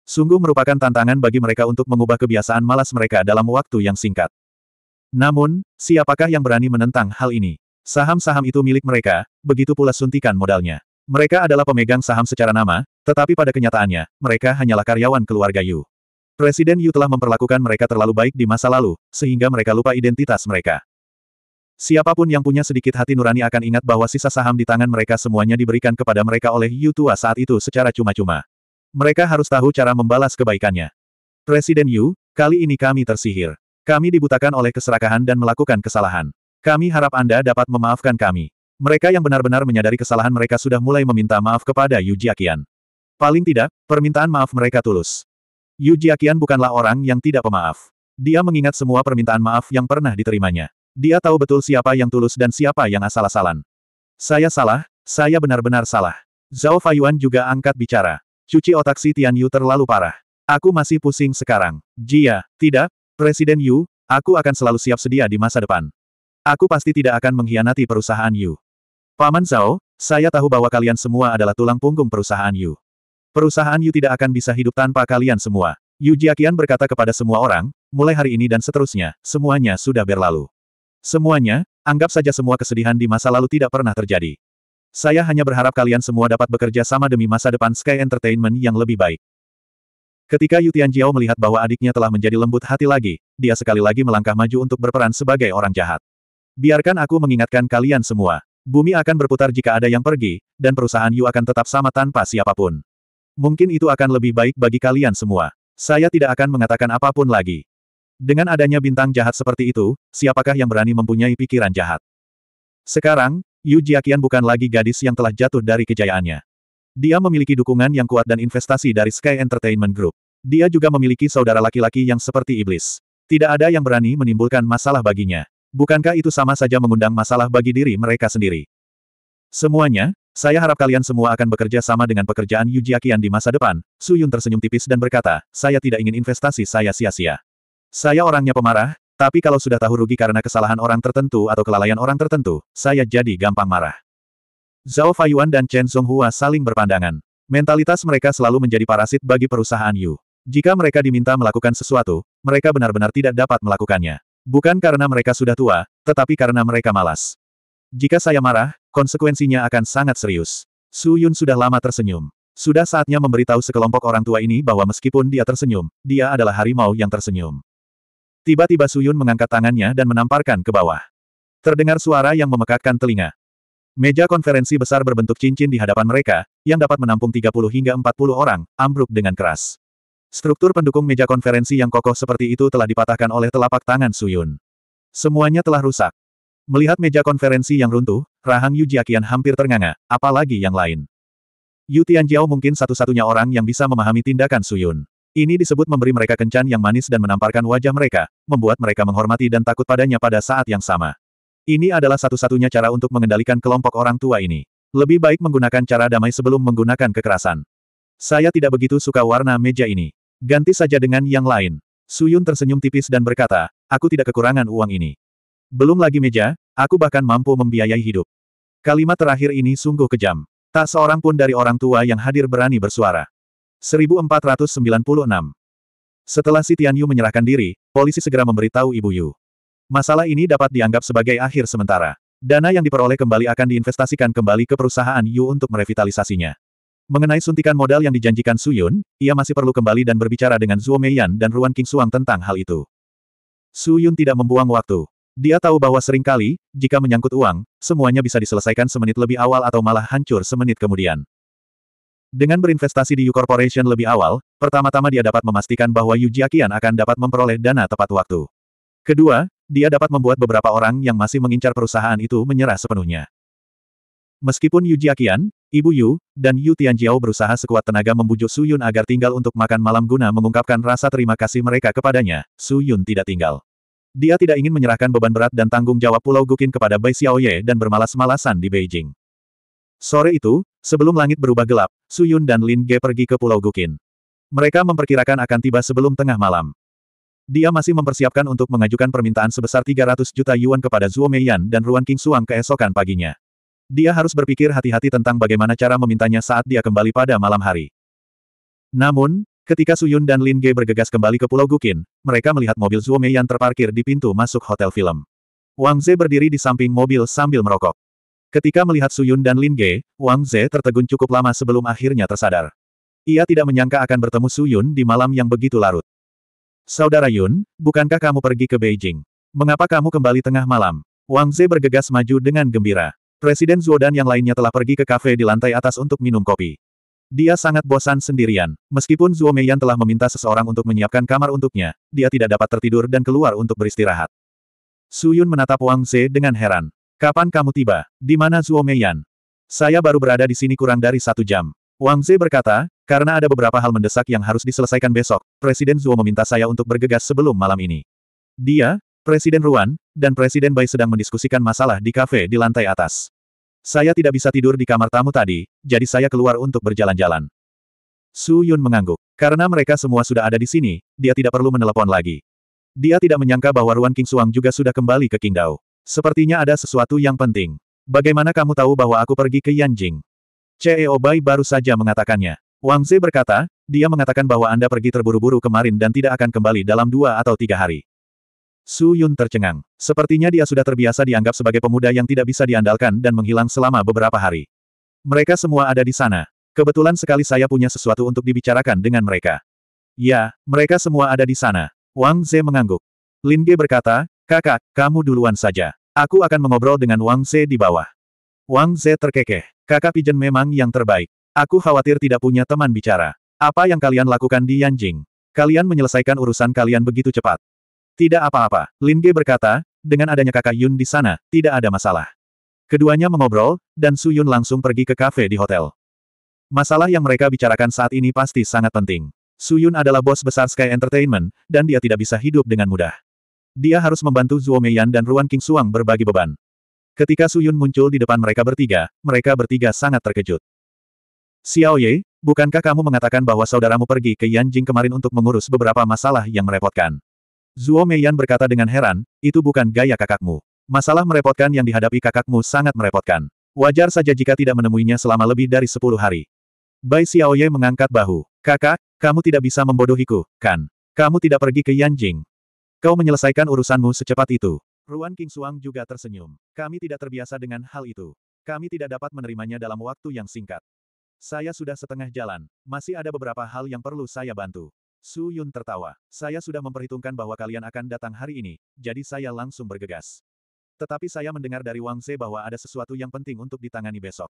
Sungguh merupakan tantangan bagi mereka untuk mengubah kebiasaan malas mereka dalam waktu yang singkat. Namun, siapakah yang berani menentang hal ini? Saham-saham itu milik mereka, begitu pula suntikan modalnya. Mereka adalah pemegang saham secara nama, tetapi pada kenyataannya, mereka hanyalah karyawan keluarga Yu. Presiden Yu telah memperlakukan mereka terlalu baik di masa lalu, sehingga mereka lupa identitas mereka. Siapapun yang punya sedikit hati nurani akan ingat bahwa sisa saham di tangan mereka semuanya diberikan kepada mereka oleh Yu Tua saat itu secara cuma-cuma. Mereka harus tahu cara membalas kebaikannya. Presiden Yu, kali ini kami tersihir. Kami dibutakan oleh keserakahan dan melakukan kesalahan. Kami harap Anda dapat memaafkan kami. Mereka yang benar-benar menyadari kesalahan mereka sudah mulai meminta maaf kepada Yu Jiakian. Paling tidak, permintaan maaf mereka tulus. Yu Jiakian bukanlah orang yang tidak pemaaf. Dia mengingat semua permintaan maaf yang pernah diterimanya. Dia tahu betul siapa yang tulus dan siapa yang asal-asalan. Saya salah, saya benar-benar salah. Zhao Fayuan juga angkat bicara. Cuci otak si Tian Yu terlalu parah. Aku masih pusing sekarang. Jia, tidak, Presiden Yu, aku akan selalu siap sedia di masa depan. Aku pasti tidak akan mengkhianati perusahaan Yu. Paman Zhao, saya tahu bahwa kalian semua adalah tulang punggung perusahaan Yu. Perusahaan Yu tidak akan bisa hidup tanpa kalian semua. Yu Jiaqian berkata kepada semua orang, mulai hari ini dan seterusnya, semuanya sudah berlalu. Semuanya, anggap saja semua kesedihan di masa lalu tidak pernah terjadi. Saya hanya berharap kalian semua dapat bekerja sama demi masa depan Sky Entertainment yang lebih baik. Ketika Yu Tianjiao melihat bahwa adiknya telah menjadi lembut hati lagi, dia sekali lagi melangkah maju untuk berperan sebagai orang jahat. Biarkan aku mengingatkan kalian semua. Bumi akan berputar jika ada yang pergi, dan perusahaan Yu akan tetap sama tanpa siapapun. Mungkin itu akan lebih baik bagi kalian semua. Saya tidak akan mengatakan apapun lagi. Dengan adanya bintang jahat seperti itu, siapakah yang berani mempunyai pikiran jahat? Sekarang, Yu Jiaqian bukan lagi gadis yang telah jatuh dari kejayaannya. Dia memiliki dukungan yang kuat dan investasi dari Sky Entertainment Group. Dia juga memiliki saudara laki-laki yang seperti iblis. Tidak ada yang berani menimbulkan masalah baginya. Bukankah itu sama saja mengundang masalah bagi diri mereka sendiri? Semuanya, saya harap kalian semua akan bekerja sama dengan pekerjaan Yu Jiaqian di masa depan. Su Yun tersenyum tipis dan berkata, saya tidak ingin investasi saya sia-sia. Saya orangnya pemarah, tapi kalau sudah tahu rugi karena kesalahan orang tertentu atau kelalaian orang tertentu, saya jadi gampang marah. Zhao Fayuan dan Chen Songhua saling berpandangan. Mentalitas mereka selalu menjadi parasit bagi perusahaan Yu. Jika mereka diminta melakukan sesuatu, mereka benar-benar tidak dapat melakukannya. Bukan karena mereka sudah tua, tetapi karena mereka malas. Jika saya marah, konsekuensinya akan sangat serius. Su Yun sudah lama tersenyum. Sudah saatnya memberitahu sekelompok orang tua ini bahwa meskipun dia tersenyum, dia adalah harimau yang tersenyum. Tiba-tiba Suyun mengangkat tangannya dan menamparkan ke bawah. Terdengar suara yang memekakkan telinga. Meja konferensi besar berbentuk cincin di hadapan mereka, yang dapat menampung 30 hingga 40 orang, ambruk dengan keras. Struktur pendukung meja konferensi yang kokoh seperti itu telah dipatahkan oleh telapak tangan Suyun. Semuanya telah rusak. Melihat meja konferensi yang runtuh, Rahang Yu Jiaqian hampir ternganga, apalagi yang lain. Yu Tianjiao mungkin satu-satunya orang yang bisa memahami tindakan Suyun. Ini disebut memberi mereka kencan yang manis dan menamparkan wajah mereka, membuat mereka menghormati dan takut padanya pada saat yang sama. Ini adalah satu-satunya cara untuk mengendalikan kelompok orang tua ini. Lebih baik menggunakan cara damai sebelum menggunakan kekerasan. Saya tidak begitu suka warna meja ini. Ganti saja dengan yang lain. Suyun tersenyum tipis dan berkata, aku tidak kekurangan uang ini. Belum lagi meja, aku bahkan mampu membiayai hidup. Kalimat terakhir ini sungguh kejam. Tak seorang pun dari orang tua yang hadir berani bersuara. 1496. Setelah si Tianyu menyerahkan diri, polisi segera memberitahu Ibu Yu. Masalah ini dapat dianggap sebagai akhir sementara. Dana yang diperoleh kembali akan diinvestasikan kembali ke perusahaan Yu untuk merevitalisasinya. Mengenai suntikan modal yang dijanjikan Su Yun, ia masih perlu kembali dan berbicara dengan Zhuo Meiyan dan Ruan King Suang tentang hal itu. Su Yun tidak membuang waktu. Dia tahu bahwa seringkali, jika menyangkut uang, semuanya bisa diselesaikan semenit lebih awal atau malah hancur semenit kemudian. Dengan berinvestasi di Yu Corporation lebih awal, pertama-tama dia dapat memastikan bahwa Yu Jiaqian akan dapat memperoleh dana tepat waktu. Kedua, dia dapat membuat beberapa orang yang masih mengincar perusahaan itu menyerah sepenuhnya. Meskipun Yu Jiaqian, Ibu Yu, dan Yu Tianjiao berusaha sekuat tenaga membujuk Su Yun agar tinggal untuk makan malam guna mengungkapkan rasa terima kasih mereka kepadanya, Su Yun tidak tinggal. Dia tidak ingin menyerahkan beban berat dan tanggung jawab Pulau Gukin kepada Bai Xiaoye dan bermalas-malasan di Beijing. Sore itu, Sebelum langit berubah gelap, Su Yun dan Lin Ge pergi ke Pulau Gukin. Mereka memperkirakan akan tiba sebelum tengah malam. Dia masih mempersiapkan untuk mengajukan permintaan sebesar 300 juta yuan kepada Zhuo Meiyan dan Ruan King Suang keesokan paginya. Dia harus berpikir hati-hati tentang bagaimana cara memintanya saat dia kembali pada malam hari. Namun, ketika Su Yun dan Lin Ge bergegas kembali ke Pulau Gukin, mereka melihat mobil Zhuo Meiyan terparkir di pintu masuk hotel film. Wang Ze berdiri di samping mobil sambil merokok. Ketika melihat Suyun dan Lin Ge, Wang Ze tertegun cukup lama sebelum akhirnya tersadar. Ia tidak menyangka akan bertemu Suyun di malam yang begitu larut. Saudara Yun, bukankah kamu pergi ke Beijing? Mengapa kamu kembali tengah malam? Wang Ze bergegas maju dengan gembira. Presiden Zhuo dan yang lainnya telah pergi ke kafe di lantai atas untuk minum kopi. Dia sangat bosan sendirian. Meskipun Zhuo Meiyan telah meminta seseorang untuk menyiapkan kamar untuknya, dia tidak dapat tertidur dan keluar untuk beristirahat. Su Yun menatap Wang Ze dengan heran. Kapan kamu tiba? Di mana Zuo Meiyan? Saya baru berada di sini kurang dari satu jam. Wang Ze berkata, karena ada beberapa hal mendesak yang harus diselesaikan besok, Presiden Zuo meminta saya untuk bergegas sebelum malam ini. Dia, Presiden Ruan, dan Presiden Bai sedang mendiskusikan masalah di kafe di lantai atas. Saya tidak bisa tidur di kamar tamu tadi, jadi saya keluar untuk berjalan-jalan. Su Yun mengangguk. Karena mereka semua sudah ada di sini, dia tidak perlu menelepon lagi. Dia tidak menyangka bahwa Ruan King Suang juga sudah kembali ke Qingdao. Sepertinya ada sesuatu yang penting. Bagaimana kamu tahu bahwa aku pergi ke Yanjing? CEO Bai baru saja mengatakannya. Wang Ze berkata, dia mengatakan bahwa Anda pergi terburu-buru kemarin dan tidak akan kembali dalam dua atau tiga hari. Su Yun tercengang. Sepertinya dia sudah terbiasa dianggap sebagai pemuda yang tidak bisa diandalkan dan menghilang selama beberapa hari. Mereka semua ada di sana. Kebetulan sekali saya punya sesuatu untuk dibicarakan dengan mereka. Ya, mereka semua ada di sana. Wang Ze mengangguk. Lin Ge berkata, Kakak, kamu duluan saja. Aku akan mengobrol dengan Wang Ze di bawah. Wang Ze terkekeh. Kakak Pigeon memang yang terbaik. Aku khawatir tidak punya teman bicara. Apa yang kalian lakukan di Yanjing? Kalian menyelesaikan urusan kalian begitu cepat. Tidak apa-apa, Lin Ge berkata, dengan adanya kakak Yun di sana, tidak ada masalah. Keduanya mengobrol, dan Su Yun langsung pergi ke kafe di hotel. Masalah yang mereka bicarakan saat ini pasti sangat penting. Su Yun adalah bos besar Sky Entertainment, dan dia tidak bisa hidup dengan mudah. Dia harus membantu Zuo Meiyan dan Ruan King Suang berbagi beban. Ketika Su Yun muncul di depan mereka bertiga, mereka bertiga sangat terkejut. Xiao Ye, bukankah kamu mengatakan bahwa saudaramu pergi ke Yanjing kemarin untuk mengurus beberapa masalah yang merepotkan? Zuo Meiyan berkata dengan heran, itu bukan gaya kakakmu. Masalah merepotkan yang dihadapi kakakmu sangat merepotkan. Wajar saja jika tidak menemuinya selama lebih dari sepuluh hari. Bai Xiaoye mengangkat bahu. Kakak, kamu tidak bisa membodohiku, kan? Kamu tidak pergi ke Yanjing. Kau menyelesaikan urusanmu secepat itu. Ruan King Suang juga tersenyum. Kami tidak terbiasa dengan hal itu. Kami tidak dapat menerimanya dalam waktu yang singkat. Saya sudah setengah jalan. Masih ada beberapa hal yang perlu saya bantu. Su Yun tertawa. Saya sudah memperhitungkan bahwa kalian akan datang hari ini, jadi saya langsung bergegas. Tetapi saya mendengar dari Wang Se bahwa ada sesuatu yang penting untuk ditangani besok.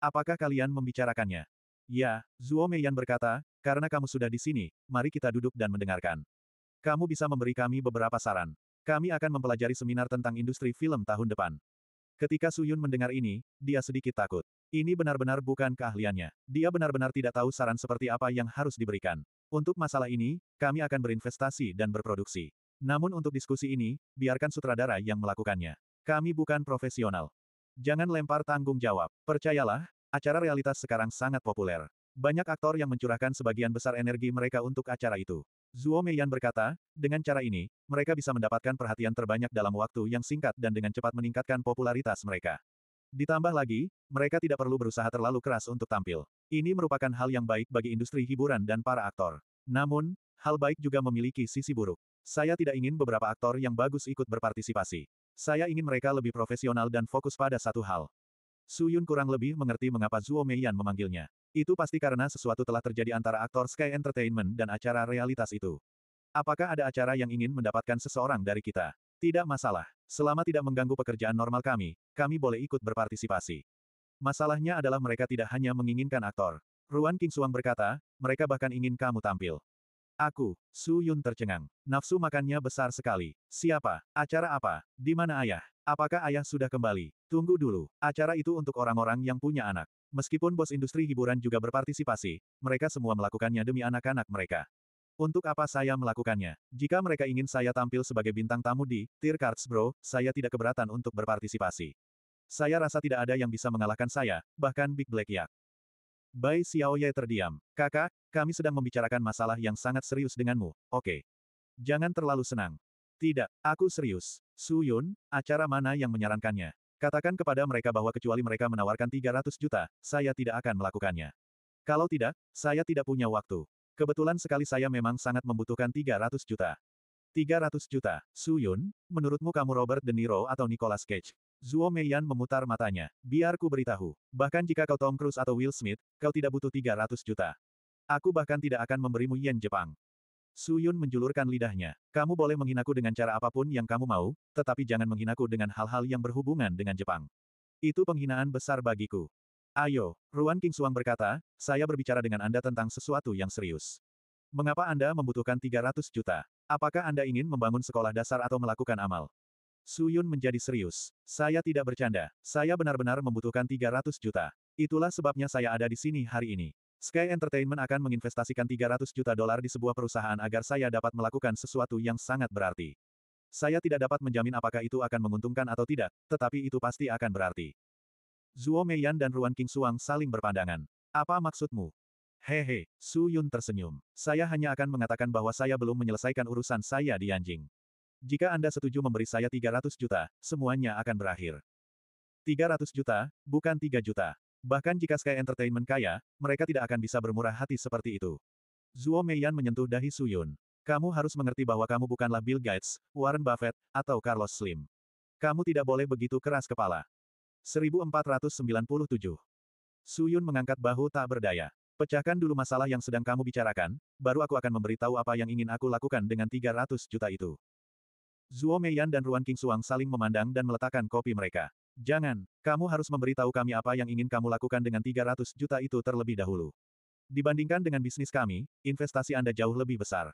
Apakah kalian membicarakannya? Ya, Zuo Meiyan berkata, karena kamu sudah di sini, mari kita duduk dan mendengarkan. Kamu bisa memberi kami beberapa saran. Kami akan mempelajari seminar tentang industri film tahun depan. Ketika Suyun mendengar ini, dia sedikit takut. Ini benar-benar bukan keahliannya. Dia benar-benar tidak tahu saran seperti apa yang harus diberikan. Untuk masalah ini, kami akan berinvestasi dan berproduksi. Namun untuk diskusi ini, biarkan sutradara yang melakukannya. Kami bukan profesional. Jangan lempar tanggung jawab. Percayalah, acara realitas sekarang sangat populer. Banyak aktor yang mencurahkan sebagian besar energi mereka untuk acara itu. Zuo Meiyan berkata, dengan cara ini, mereka bisa mendapatkan perhatian terbanyak dalam waktu yang singkat dan dengan cepat meningkatkan popularitas mereka. Ditambah lagi, mereka tidak perlu berusaha terlalu keras untuk tampil. Ini merupakan hal yang baik bagi industri hiburan dan para aktor. Namun, hal baik juga memiliki sisi buruk. Saya tidak ingin beberapa aktor yang bagus ikut berpartisipasi. Saya ingin mereka lebih profesional dan fokus pada satu hal. Suyun kurang lebih mengerti mengapa Zuo Meiyan memanggilnya. Itu pasti karena sesuatu telah terjadi antara aktor Sky Entertainment dan acara realitas itu. Apakah ada acara yang ingin mendapatkan seseorang dari kita? Tidak masalah. Selama tidak mengganggu pekerjaan normal kami, kami boleh ikut berpartisipasi. Masalahnya adalah mereka tidak hanya menginginkan aktor. Ruan King Suang berkata, mereka bahkan ingin kamu tampil. Aku, Su Yun tercengang. Nafsu makannya besar sekali. Siapa? Acara apa? Di mana ayah? Apakah ayah sudah kembali? Tunggu dulu. Acara itu untuk orang-orang yang punya anak. Meskipun bos industri hiburan juga berpartisipasi, mereka semua melakukannya demi anak-anak mereka. Untuk apa saya melakukannya? Jika mereka ingin saya tampil sebagai bintang tamu di Tier Cards Bro, saya tidak keberatan untuk berpartisipasi. Saya rasa tidak ada yang bisa mengalahkan saya, bahkan Big Black Yak. Bai Xiaoye terdiam. Kakak, kami sedang membicarakan masalah yang sangat serius denganmu, oke. Okay. Jangan terlalu senang. Tidak, aku serius. Su Yun, acara mana yang menyarankannya? Katakan kepada mereka bahwa kecuali mereka menawarkan 300 juta, saya tidak akan melakukannya. Kalau tidak, saya tidak punya waktu. Kebetulan sekali saya memang sangat membutuhkan 300 juta. 300 juta. Su Yun, menurutmu kamu Robert De Niro atau Nicolas Cage? Zuo Meiyan memutar matanya. Biar ku beritahu. Bahkan jika kau Tom Cruise atau Will Smith, kau tidak butuh 300 juta. Aku bahkan tidak akan memberimu yen Jepang. Su Yun menjulurkan lidahnya. Kamu boleh menghinaku dengan cara apapun yang kamu mau, tetapi jangan menghinaku dengan hal-hal yang berhubungan dengan Jepang. Itu penghinaan besar bagiku. Ayo, Ruan King Suang berkata, saya berbicara dengan Anda tentang sesuatu yang serius. Mengapa Anda membutuhkan 300 juta? Apakah Anda ingin membangun sekolah dasar atau melakukan amal? Su Yun menjadi serius. Saya tidak bercanda. Saya benar-benar membutuhkan 300 juta. Itulah sebabnya saya ada di sini hari ini. Sky Entertainment akan menginvestasikan 300 juta dolar di sebuah perusahaan agar saya dapat melakukan sesuatu yang sangat berarti. Saya tidak dapat menjamin apakah itu akan menguntungkan atau tidak, tetapi itu pasti akan berarti. Zuo Meiyan dan Ruan King Suang saling berpandangan. Apa maksudmu? Hehe, Su Yun tersenyum. Saya hanya akan mengatakan bahwa saya belum menyelesaikan urusan saya di anjing. Jika Anda setuju memberi saya 300 juta, semuanya akan berakhir. 300 juta, bukan 3 juta. Bahkan jika Sky Entertainment kaya, mereka tidak akan bisa bermurah hati seperti itu. Zuo Meiyan menyentuh dahi Suyun. Kamu harus mengerti bahwa kamu bukanlah Bill Gates, Warren Buffett, atau Carlos Slim. Kamu tidak boleh begitu keras kepala. 1497 Suyun mengangkat bahu tak berdaya. Pecahkan dulu masalah yang sedang kamu bicarakan, baru aku akan memberitahu apa yang ingin aku lakukan dengan 300 juta itu. Zuo Meiyan dan Ruan Suang saling memandang dan meletakkan kopi mereka. Jangan, kamu harus memberitahu kami apa yang ingin kamu lakukan dengan 300 juta itu terlebih dahulu. Dibandingkan dengan bisnis kami, investasi Anda jauh lebih besar.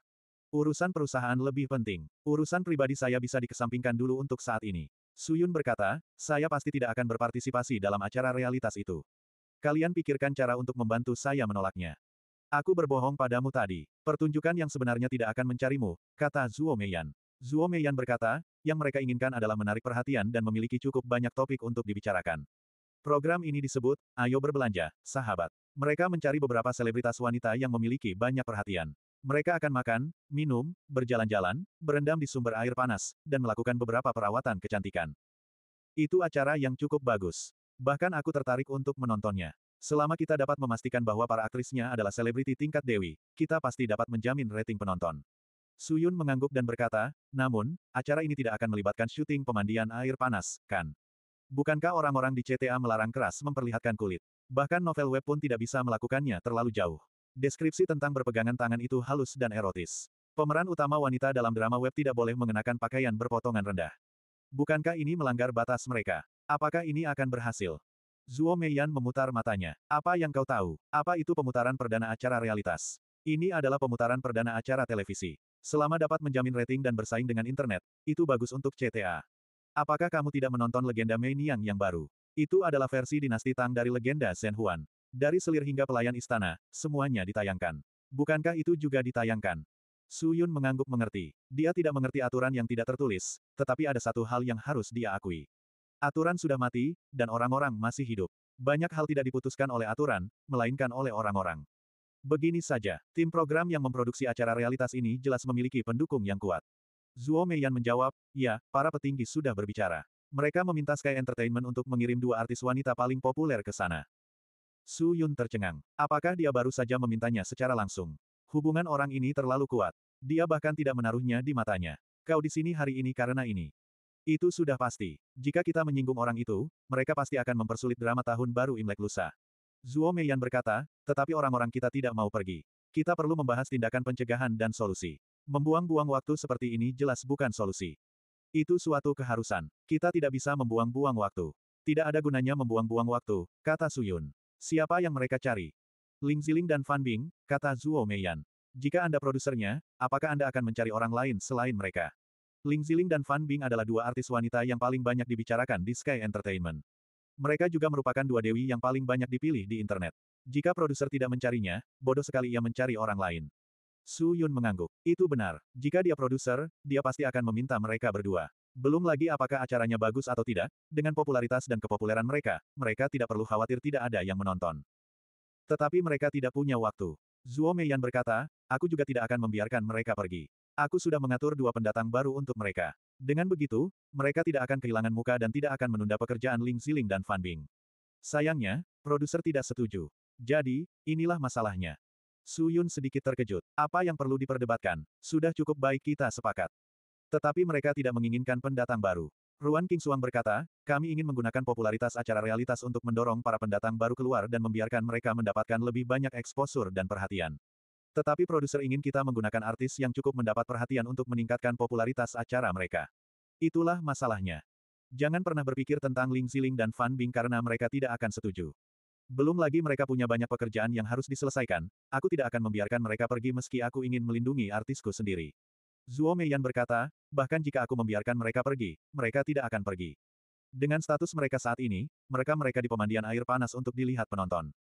Urusan perusahaan lebih penting. Urusan pribadi saya bisa dikesampingkan dulu untuk saat ini. Suyun berkata, saya pasti tidak akan berpartisipasi dalam acara realitas itu. Kalian pikirkan cara untuk membantu saya menolaknya. Aku berbohong padamu tadi. Pertunjukan yang sebenarnya tidak akan mencarimu, kata Zuo Meiyan. Zuo Meiyan berkata, yang mereka inginkan adalah menarik perhatian dan memiliki cukup banyak topik untuk dibicarakan. Program ini disebut, Ayo Berbelanja, Sahabat. Mereka mencari beberapa selebritas wanita yang memiliki banyak perhatian. Mereka akan makan, minum, berjalan-jalan, berendam di sumber air panas, dan melakukan beberapa perawatan kecantikan. Itu acara yang cukup bagus. Bahkan aku tertarik untuk menontonnya. Selama kita dapat memastikan bahwa para aktrisnya adalah selebriti tingkat dewi, kita pasti dapat menjamin rating penonton. Suyun mengangguk dan berkata, namun, acara ini tidak akan melibatkan syuting pemandian air panas, kan? Bukankah orang-orang di CTA melarang keras memperlihatkan kulit? Bahkan novel web pun tidak bisa melakukannya terlalu jauh. Deskripsi tentang berpegangan tangan itu halus dan erotis. Pemeran utama wanita dalam drama web tidak boleh mengenakan pakaian berpotongan rendah. Bukankah ini melanggar batas mereka? Apakah ini akan berhasil? Zuo Meiyan memutar matanya. Apa yang kau tahu? Apa itu pemutaran perdana acara realitas? Ini adalah pemutaran perdana acara televisi. Selama dapat menjamin rating dan bersaing dengan internet, itu bagus untuk CTA. Apakah kamu tidak menonton legenda Mei Niang yang baru? Itu adalah versi dinasti Tang dari legenda Zhen Huan. Dari selir hingga pelayan istana, semuanya ditayangkan. Bukankah itu juga ditayangkan? Su Yun mengangguk mengerti. Dia tidak mengerti aturan yang tidak tertulis, tetapi ada satu hal yang harus dia akui. Aturan sudah mati, dan orang-orang masih hidup. Banyak hal tidak diputuskan oleh aturan, melainkan oleh orang-orang. Begini saja, tim program yang memproduksi acara realitas ini jelas memiliki pendukung yang kuat. Zuo Meiyan menjawab, ya, para petinggi sudah berbicara. Mereka meminta Sky Entertainment untuk mengirim dua artis wanita paling populer ke sana. Su Yun tercengang. Apakah dia baru saja memintanya secara langsung? Hubungan orang ini terlalu kuat. Dia bahkan tidak menaruhnya di matanya. Kau di sini hari ini karena ini. Itu sudah pasti. Jika kita menyinggung orang itu, mereka pasti akan mempersulit drama tahun baru Imlek lusa. Zuo Meiyan berkata, tetapi orang-orang kita tidak mau pergi. Kita perlu membahas tindakan pencegahan dan solusi. Membuang-buang waktu seperti ini jelas bukan solusi. Itu suatu keharusan. Kita tidak bisa membuang-buang waktu. Tidak ada gunanya membuang-buang waktu, kata Suyun. Siapa yang mereka cari? Ling Ziling dan Fan Bing, kata Zuo Meiyan. Jika Anda produsernya, apakah Anda akan mencari orang lain selain mereka? Ling Ziling dan Fan Bing adalah dua artis wanita yang paling banyak dibicarakan di Sky Entertainment. Mereka juga merupakan dua dewi yang paling banyak dipilih di internet. Jika produser tidak mencarinya, bodoh sekali ia mencari orang lain. Su Yun mengangguk. Itu benar. Jika dia produser, dia pasti akan meminta mereka berdua. Belum lagi apakah acaranya bagus atau tidak, dengan popularitas dan kepopuleran mereka, mereka tidak perlu khawatir tidak ada yang menonton. Tetapi mereka tidak punya waktu. Zhuo Meiyan berkata, aku juga tidak akan membiarkan mereka pergi. Aku sudah mengatur dua pendatang baru untuk mereka. Dengan begitu, mereka tidak akan kehilangan muka dan tidak akan menunda pekerjaan Ling Ziling dan Fan Bing. Sayangnya, produser tidak setuju. Jadi, inilah masalahnya. Su Yun sedikit terkejut. Apa yang perlu diperdebatkan? Sudah cukup baik kita sepakat. Tetapi mereka tidak menginginkan pendatang baru. Ruan King Suang berkata, kami ingin menggunakan popularitas acara realitas untuk mendorong para pendatang baru keluar dan membiarkan mereka mendapatkan lebih banyak eksposur dan perhatian. Tetapi produser ingin kita menggunakan artis yang cukup mendapat perhatian untuk meningkatkan popularitas acara mereka. Itulah masalahnya. Jangan pernah berpikir tentang Ling Ziling dan Fan Bing karena mereka tidak akan setuju. Belum lagi mereka punya banyak pekerjaan yang harus diselesaikan, aku tidak akan membiarkan mereka pergi meski aku ingin melindungi artisku sendiri. Mei Meiyan berkata, bahkan jika aku membiarkan mereka pergi, mereka tidak akan pergi. Dengan status mereka saat ini, mereka-mereka di pemandian air panas untuk dilihat penonton.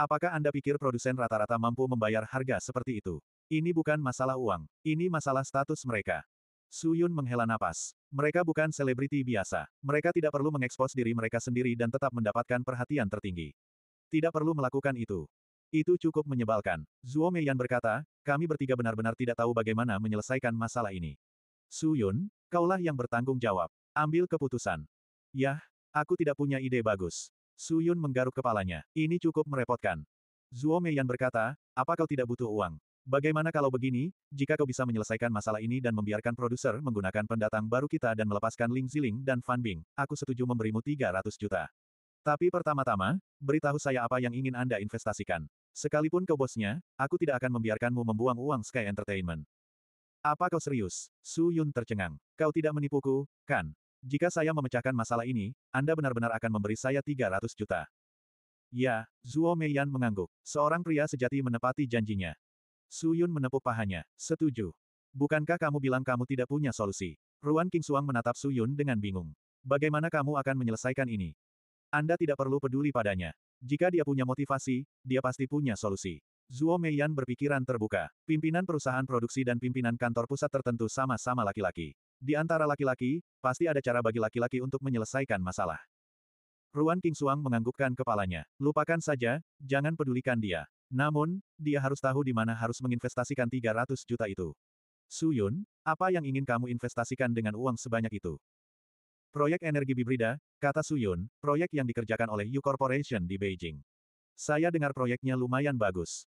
Apakah Anda pikir produsen rata-rata mampu membayar harga seperti itu? Ini bukan masalah uang, ini masalah status mereka. Suyun menghela napas. Mereka bukan selebriti biasa. Mereka tidak perlu mengekspos diri mereka sendiri dan tetap mendapatkan perhatian tertinggi. Tidak perlu melakukan itu. Itu cukup menyebalkan. Zuo Meiyan berkata, kami bertiga benar-benar tidak tahu bagaimana menyelesaikan masalah ini. Suyun, kaulah yang bertanggung jawab. Ambil keputusan. Yah, aku tidak punya ide bagus. Su Yun menggaruk kepalanya. Ini cukup merepotkan. Zuo Meiyan berkata, apa kau tidak butuh uang? Bagaimana kalau begini, jika kau bisa menyelesaikan masalah ini dan membiarkan produser menggunakan pendatang baru kita dan melepaskan Ling Ziling dan Fan Bing, aku setuju memberimu 300 juta. Tapi pertama-tama, beritahu saya apa yang ingin Anda investasikan. Sekalipun kau bosnya, aku tidak akan membiarkanmu membuang uang Sky Entertainment. Apa kau serius? Su Yun tercengang. Kau tidak menipuku, kan? Jika saya memecahkan masalah ini, Anda benar-benar akan memberi saya 300 juta. Ya, Zuo Meiyan mengangguk. Seorang pria sejati menepati janjinya. Su Yun menepuk pahanya. Setuju. Bukankah kamu bilang kamu tidak punya solusi? Ruan King Suang menatap Su Yun dengan bingung. Bagaimana kamu akan menyelesaikan ini? Anda tidak perlu peduli padanya. Jika dia punya motivasi, dia pasti punya solusi. Zuo Meiyan berpikiran terbuka. Pimpinan perusahaan produksi dan pimpinan kantor pusat tertentu sama-sama laki-laki. Di antara laki-laki, pasti ada cara bagi laki-laki untuk menyelesaikan masalah. Ruan King Suang menganggukkan kepalanya. Lupakan saja, jangan pedulikan dia. Namun, dia harus tahu di mana harus menginvestasikan 300 juta itu. Su Yun, apa yang ingin kamu investasikan dengan uang sebanyak itu? Proyek energi bibrida, kata Su Yun, proyek yang dikerjakan oleh Yu Corporation di Beijing. Saya dengar proyeknya lumayan bagus.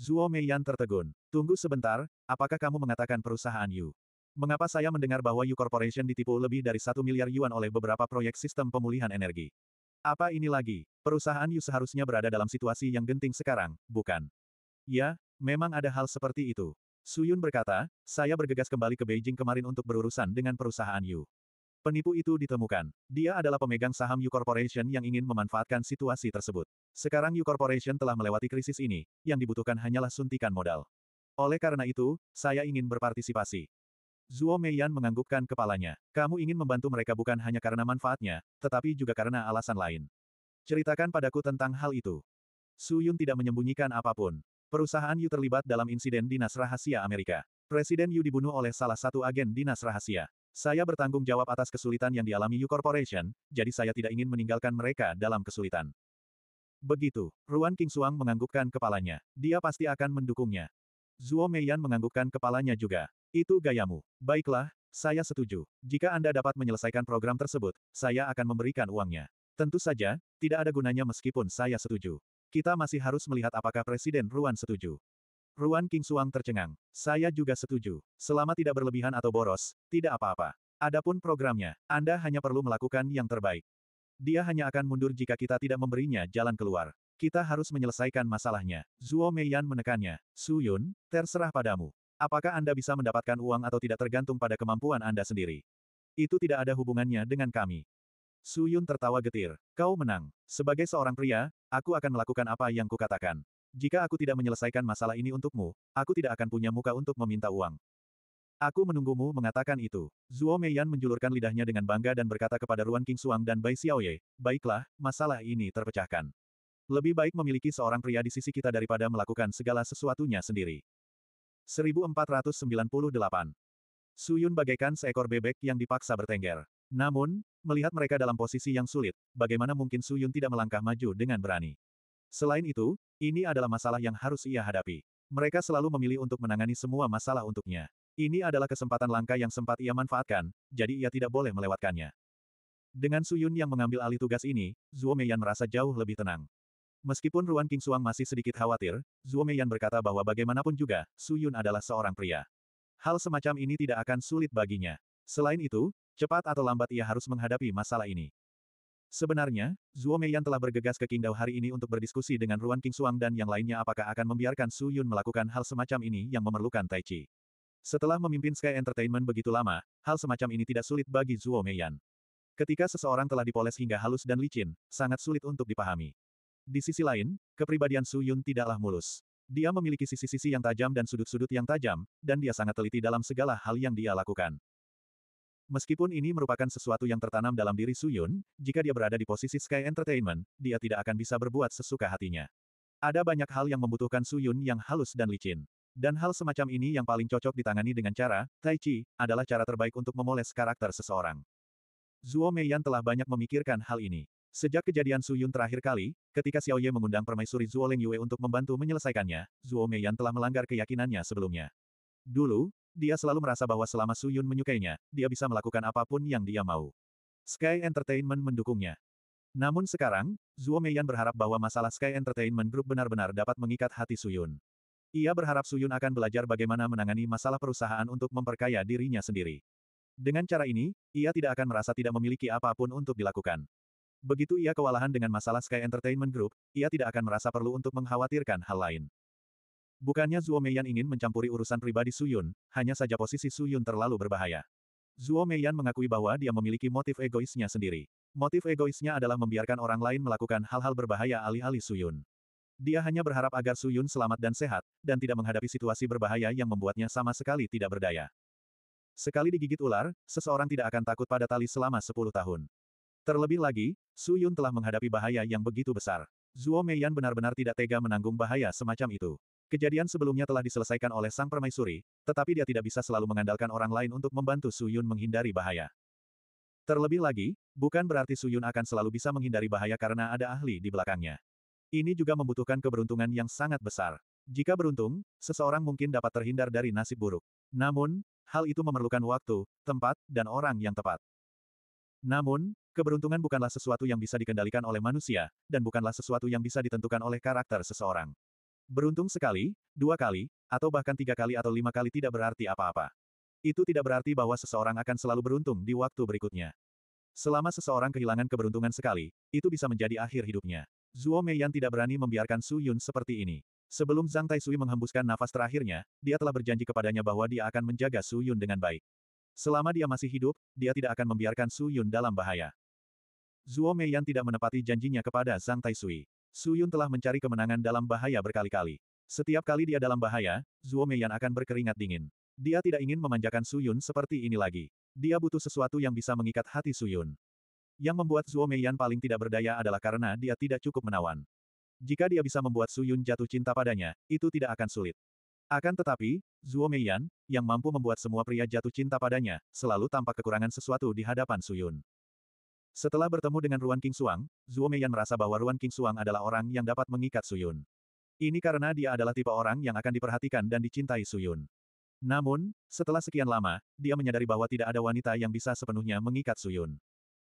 Zhuo Meiyan tertegun. Tunggu sebentar, apakah kamu mengatakan perusahaan Yu? Mengapa saya mendengar bahwa Yu Corporation ditipu lebih dari satu miliar yuan oleh beberapa proyek sistem pemulihan energi? Apa ini lagi? Perusahaan Yu seharusnya berada dalam situasi yang genting sekarang, bukan? Ya, memang ada hal seperti itu. Su Yun berkata, saya bergegas kembali ke Beijing kemarin untuk berurusan dengan perusahaan Yu. Penipu itu ditemukan. Dia adalah pemegang saham Yu Corporation yang ingin memanfaatkan situasi tersebut. Sekarang Yu Corporation telah melewati krisis ini, yang dibutuhkan hanyalah suntikan modal. Oleh karena itu, saya ingin berpartisipasi. Zuo Meiyan menganggukkan kepalanya. Kamu ingin membantu mereka bukan hanya karena manfaatnya, tetapi juga karena alasan lain. Ceritakan padaku tentang hal itu. Su Yun tidak menyembunyikan apapun. Perusahaan Yu terlibat dalam insiden dinas rahasia Amerika. Presiden Yu dibunuh oleh salah satu agen dinas rahasia. Saya bertanggung jawab atas kesulitan yang dialami Yu Corporation, jadi saya tidak ingin meninggalkan mereka dalam kesulitan. Begitu, Ruan King Suang menganggukkan kepalanya. Dia pasti akan mendukungnya. Zuo Meiyan menganggukkan kepalanya juga. Itu gayamu. Baiklah, saya setuju. Jika Anda dapat menyelesaikan program tersebut, saya akan memberikan uangnya. Tentu saja, tidak ada gunanya meskipun saya setuju. Kita masih harus melihat apakah Presiden Ruan setuju. Ruan King Suang tercengang. Saya juga setuju. Selama tidak berlebihan atau boros, tidak apa-apa. Adapun programnya, Anda hanya perlu melakukan yang terbaik. Dia hanya akan mundur jika kita tidak memberinya jalan keluar. Kita harus menyelesaikan masalahnya. Zuo Meiyan menekannya. Su Yun, terserah padamu. Apakah Anda bisa mendapatkan uang atau tidak tergantung pada kemampuan Anda sendiri. Itu tidak ada hubungannya dengan kami. Su Yun tertawa getir. Kau menang. Sebagai seorang pria, aku akan melakukan apa yang kukatakan. Jika aku tidak menyelesaikan masalah ini untukmu, aku tidak akan punya muka untuk meminta uang. Aku menunggumu mengatakan itu. Zuo Meiyan menjulurkan lidahnya dengan bangga dan berkata kepada Ruan King Suang dan Bai Xiaoye, Baiklah, masalah ini terpecahkan. Lebih baik memiliki seorang pria di sisi kita daripada melakukan segala sesuatunya sendiri. 1498. Suyun bagaikan seekor bebek yang dipaksa bertengger. Namun, melihat mereka dalam posisi yang sulit, bagaimana mungkin Suyun tidak melangkah maju dengan berani? Selain itu, ini adalah masalah yang harus ia hadapi. Mereka selalu memilih untuk menangani semua masalah untuknya. Ini adalah kesempatan langka yang sempat ia manfaatkan, jadi ia tidak boleh melewatkannya. Dengan Suyun yang mengambil alih tugas ini, Zuo Meiyan merasa jauh lebih tenang. Meskipun Ruan King Suang masih sedikit khawatir, Zhuo Meiyan berkata bahwa bagaimanapun juga, Su Yun adalah seorang pria. Hal semacam ini tidak akan sulit baginya. Selain itu, cepat atau lambat ia harus menghadapi masalah ini. Sebenarnya, Zhuo Meiyan telah bergegas ke Qingdao hari ini untuk berdiskusi dengan Ruan King Suang dan yang lainnya apakah akan membiarkan Su Yun melakukan hal semacam ini yang memerlukan Tai Chi. Setelah memimpin Sky Entertainment begitu lama, hal semacam ini tidak sulit bagi Zhuo Meiyan. Ketika seseorang telah dipoles hingga halus dan licin, sangat sulit untuk dipahami. Di sisi lain, kepribadian Su Yun tidaklah mulus. Dia memiliki sisi-sisi yang tajam dan sudut-sudut yang tajam, dan dia sangat teliti dalam segala hal yang dia lakukan. Meskipun ini merupakan sesuatu yang tertanam dalam diri Su Yun, jika dia berada di posisi Sky Entertainment, dia tidak akan bisa berbuat sesuka hatinya. Ada banyak hal yang membutuhkan Su Yun yang halus dan licin. Dan hal semacam ini yang paling cocok ditangani dengan cara, Tai Chi, adalah cara terbaik untuk memoles karakter seseorang. Zuo Meiyan telah banyak memikirkan hal ini. Sejak kejadian Su Yun terakhir kali, ketika Xiao Ye mengundang permaisuri Zhuo Leng Yue untuk membantu menyelesaikannya, Zhuo Meiyan telah melanggar keyakinannya sebelumnya. Dulu, dia selalu merasa bahwa selama Su Yun menyukainya, dia bisa melakukan apapun yang dia mau. Sky Entertainment mendukungnya. Namun sekarang, Zhuo Meiyan berharap bahwa masalah Sky Entertainment Group benar-benar dapat mengikat hati Su Yun. Ia berharap Su Yun akan belajar bagaimana menangani masalah perusahaan untuk memperkaya dirinya sendiri. Dengan cara ini, ia tidak akan merasa tidak memiliki apapun untuk dilakukan. Begitu ia kewalahan dengan masalah Sky Entertainment Group, ia tidak akan merasa perlu untuk mengkhawatirkan hal lain. Bukannya Zuo Meiyan ingin mencampuri urusan pribadi Su Yun, hanya saja posisi Su Yun terlalu berbahaya. Zuo Meiyan mengakui bahwa dia memiliki motif egoisnya sendiri. Motif egoisnya adalah membiarkan orang lain melakukan hal-hal berbahaya alih-alih Su Yun. Dia hanya berharap agar Su Yun selamat dan sehat, dan tidak menghadapi situasi berbahaya yang membuatnya sama sekali tidak berdaya. Sekali digigit ular, seseorang tidak akan takut pada tali selama 10 tahun. Terlebih lagi, Su Yun telah menghadapi bahaya yang begitu besar. Zuo Meiyan benar-benar tidak tega menanggung bahaya semacam itu. Kejadian sebelumnya telah diselesaikan oleh sang permaisuri, tetapi dia tidak bisa selalu mengandalkan orang lain untuk membantu Su Yun menghindari bahaya. Terlebih lagi, bukan berarti Su Yun akan selalu bisa menghindari bahaya karena ada ahli di belakangnya. Ini juga membutuhkan keberuntungan yang sangat besar. Jika beruntung, seseorang mungkin dapat terhindar dari nasib buruk. Namun, hal itu memerlukan waktu, tempat, dan orang yang tepat. Namun, keberuntungan bukanlah sesuatu yang bisa dikendalikan oleh manusia, dan bukanlah sesuatu yang bisa ditentukan oleh karakter seseorang. Beruntung sekali, dua kali, atau bahkan tiga kali atau lima kali tidak berarti apa-apa. Itu tidak berarti bahwa seseorang akan selalu beruntung di waktu berikutnya. Selama seseorang kehilangan keberuntungan sekali, itu bisa menjadi akhir hidupnya. Zhuo Meiyan tidak berani membiarkan Su Yun seperti ini. Sebelum Zhang Taisui menghembuskan nafas terakhirnya, dia telah berjanji kepadanya bahwa dia akan menjaga Su Yun dengan baik. Selama dia masih hidup, dia tidak akan membiarkan Su Yun dalam bahaya. Zuo Meiyan tidak menepati janjinya kepada Zhang Taisui. Su Yun telah mencari kemenangan dalam bahaya berkali-kali. Setiap kali dia dalam bahaya, Zuo Meiyan akan berkeringat dingin. Dia tidak ingin memanjakan Su Yun seperti ini lagi. Dia butuh sesuatu yang bisa mengikat hati Su Yun. Yang membuat Zuo Meiyan paling tidak berdaya adalah karena dia tidak cukup menawan. Jika dia bisa membuat Su Yun jatuh cinta padanya, itu tidak akan sulit. Akan tetapi, Zuo Meiyan, yang mampu membuat semua pria jatuh cinta padanya, selalu tampak kekurangan sesuatu di hadapan Suyun. Setelah bertemu dengan Ruan King Suang, Zuo Meiyan merasa bahwa Ruan King Suang adalah orang yang dapat mengikat Suyun. Ini karena dia adalah tipe orang yang akan diperhatikan dan dicintai Suyun. Namun, setelah sekian lama, dia menyadari bahwa tidak ada wanita yang bisa sepenuhnya mengikat Suyun.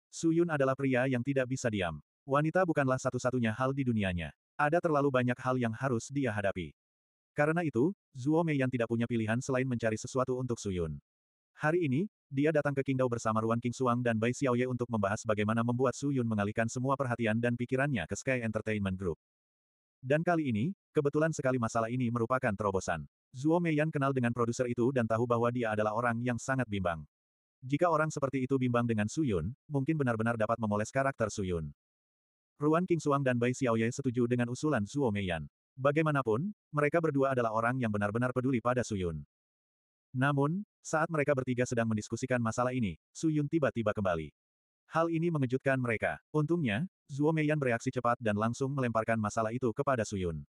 Suyun adalah pria yang tidak bisa diam. Wanita bukanlah satu-satunya hal di dunianya. Ada terlalu banyak hal yang harus dia hadapi. Karena itu, Zuo Meiyan tidak punya pilihan selain mencari sesuatu untuk Suyun. Hari ini, dia datang ke Qingdao bersama Ruan King Suang dan Bai Xiaoye untuk membahas bagaimana membuat Suyun mengalihkan semua perhatian dan pikirannya ke Sky Entertainment Group. Dan kali ini, kebetulan sekali masalah ini merupakan terobosan. Zuo Meiyan kenal dengan produser itu dan tahu bahwa dia adalah orang yang sangat bimbang. Jika orang seperti itu bimbang dengan Suyun, mungkin benar-benar dapat memoles karakter Suyun. Ruan King Suang dan Bai Xiaoye setuju dengan usulan Zuo Meiyan. Bagaimanapun, mereka berdua adalah orang yang benar-benar peduli pada Suyun. Namun, saat mereka bertiga sedang mendiskusikan masalah ini, Suyun tiba-tiba kembali. Hal ini mengejutkan mereka. Untungnya, Zuo Meiyan bereaksi cepat dan langsung melemparkan masalah itu kepada Suyun.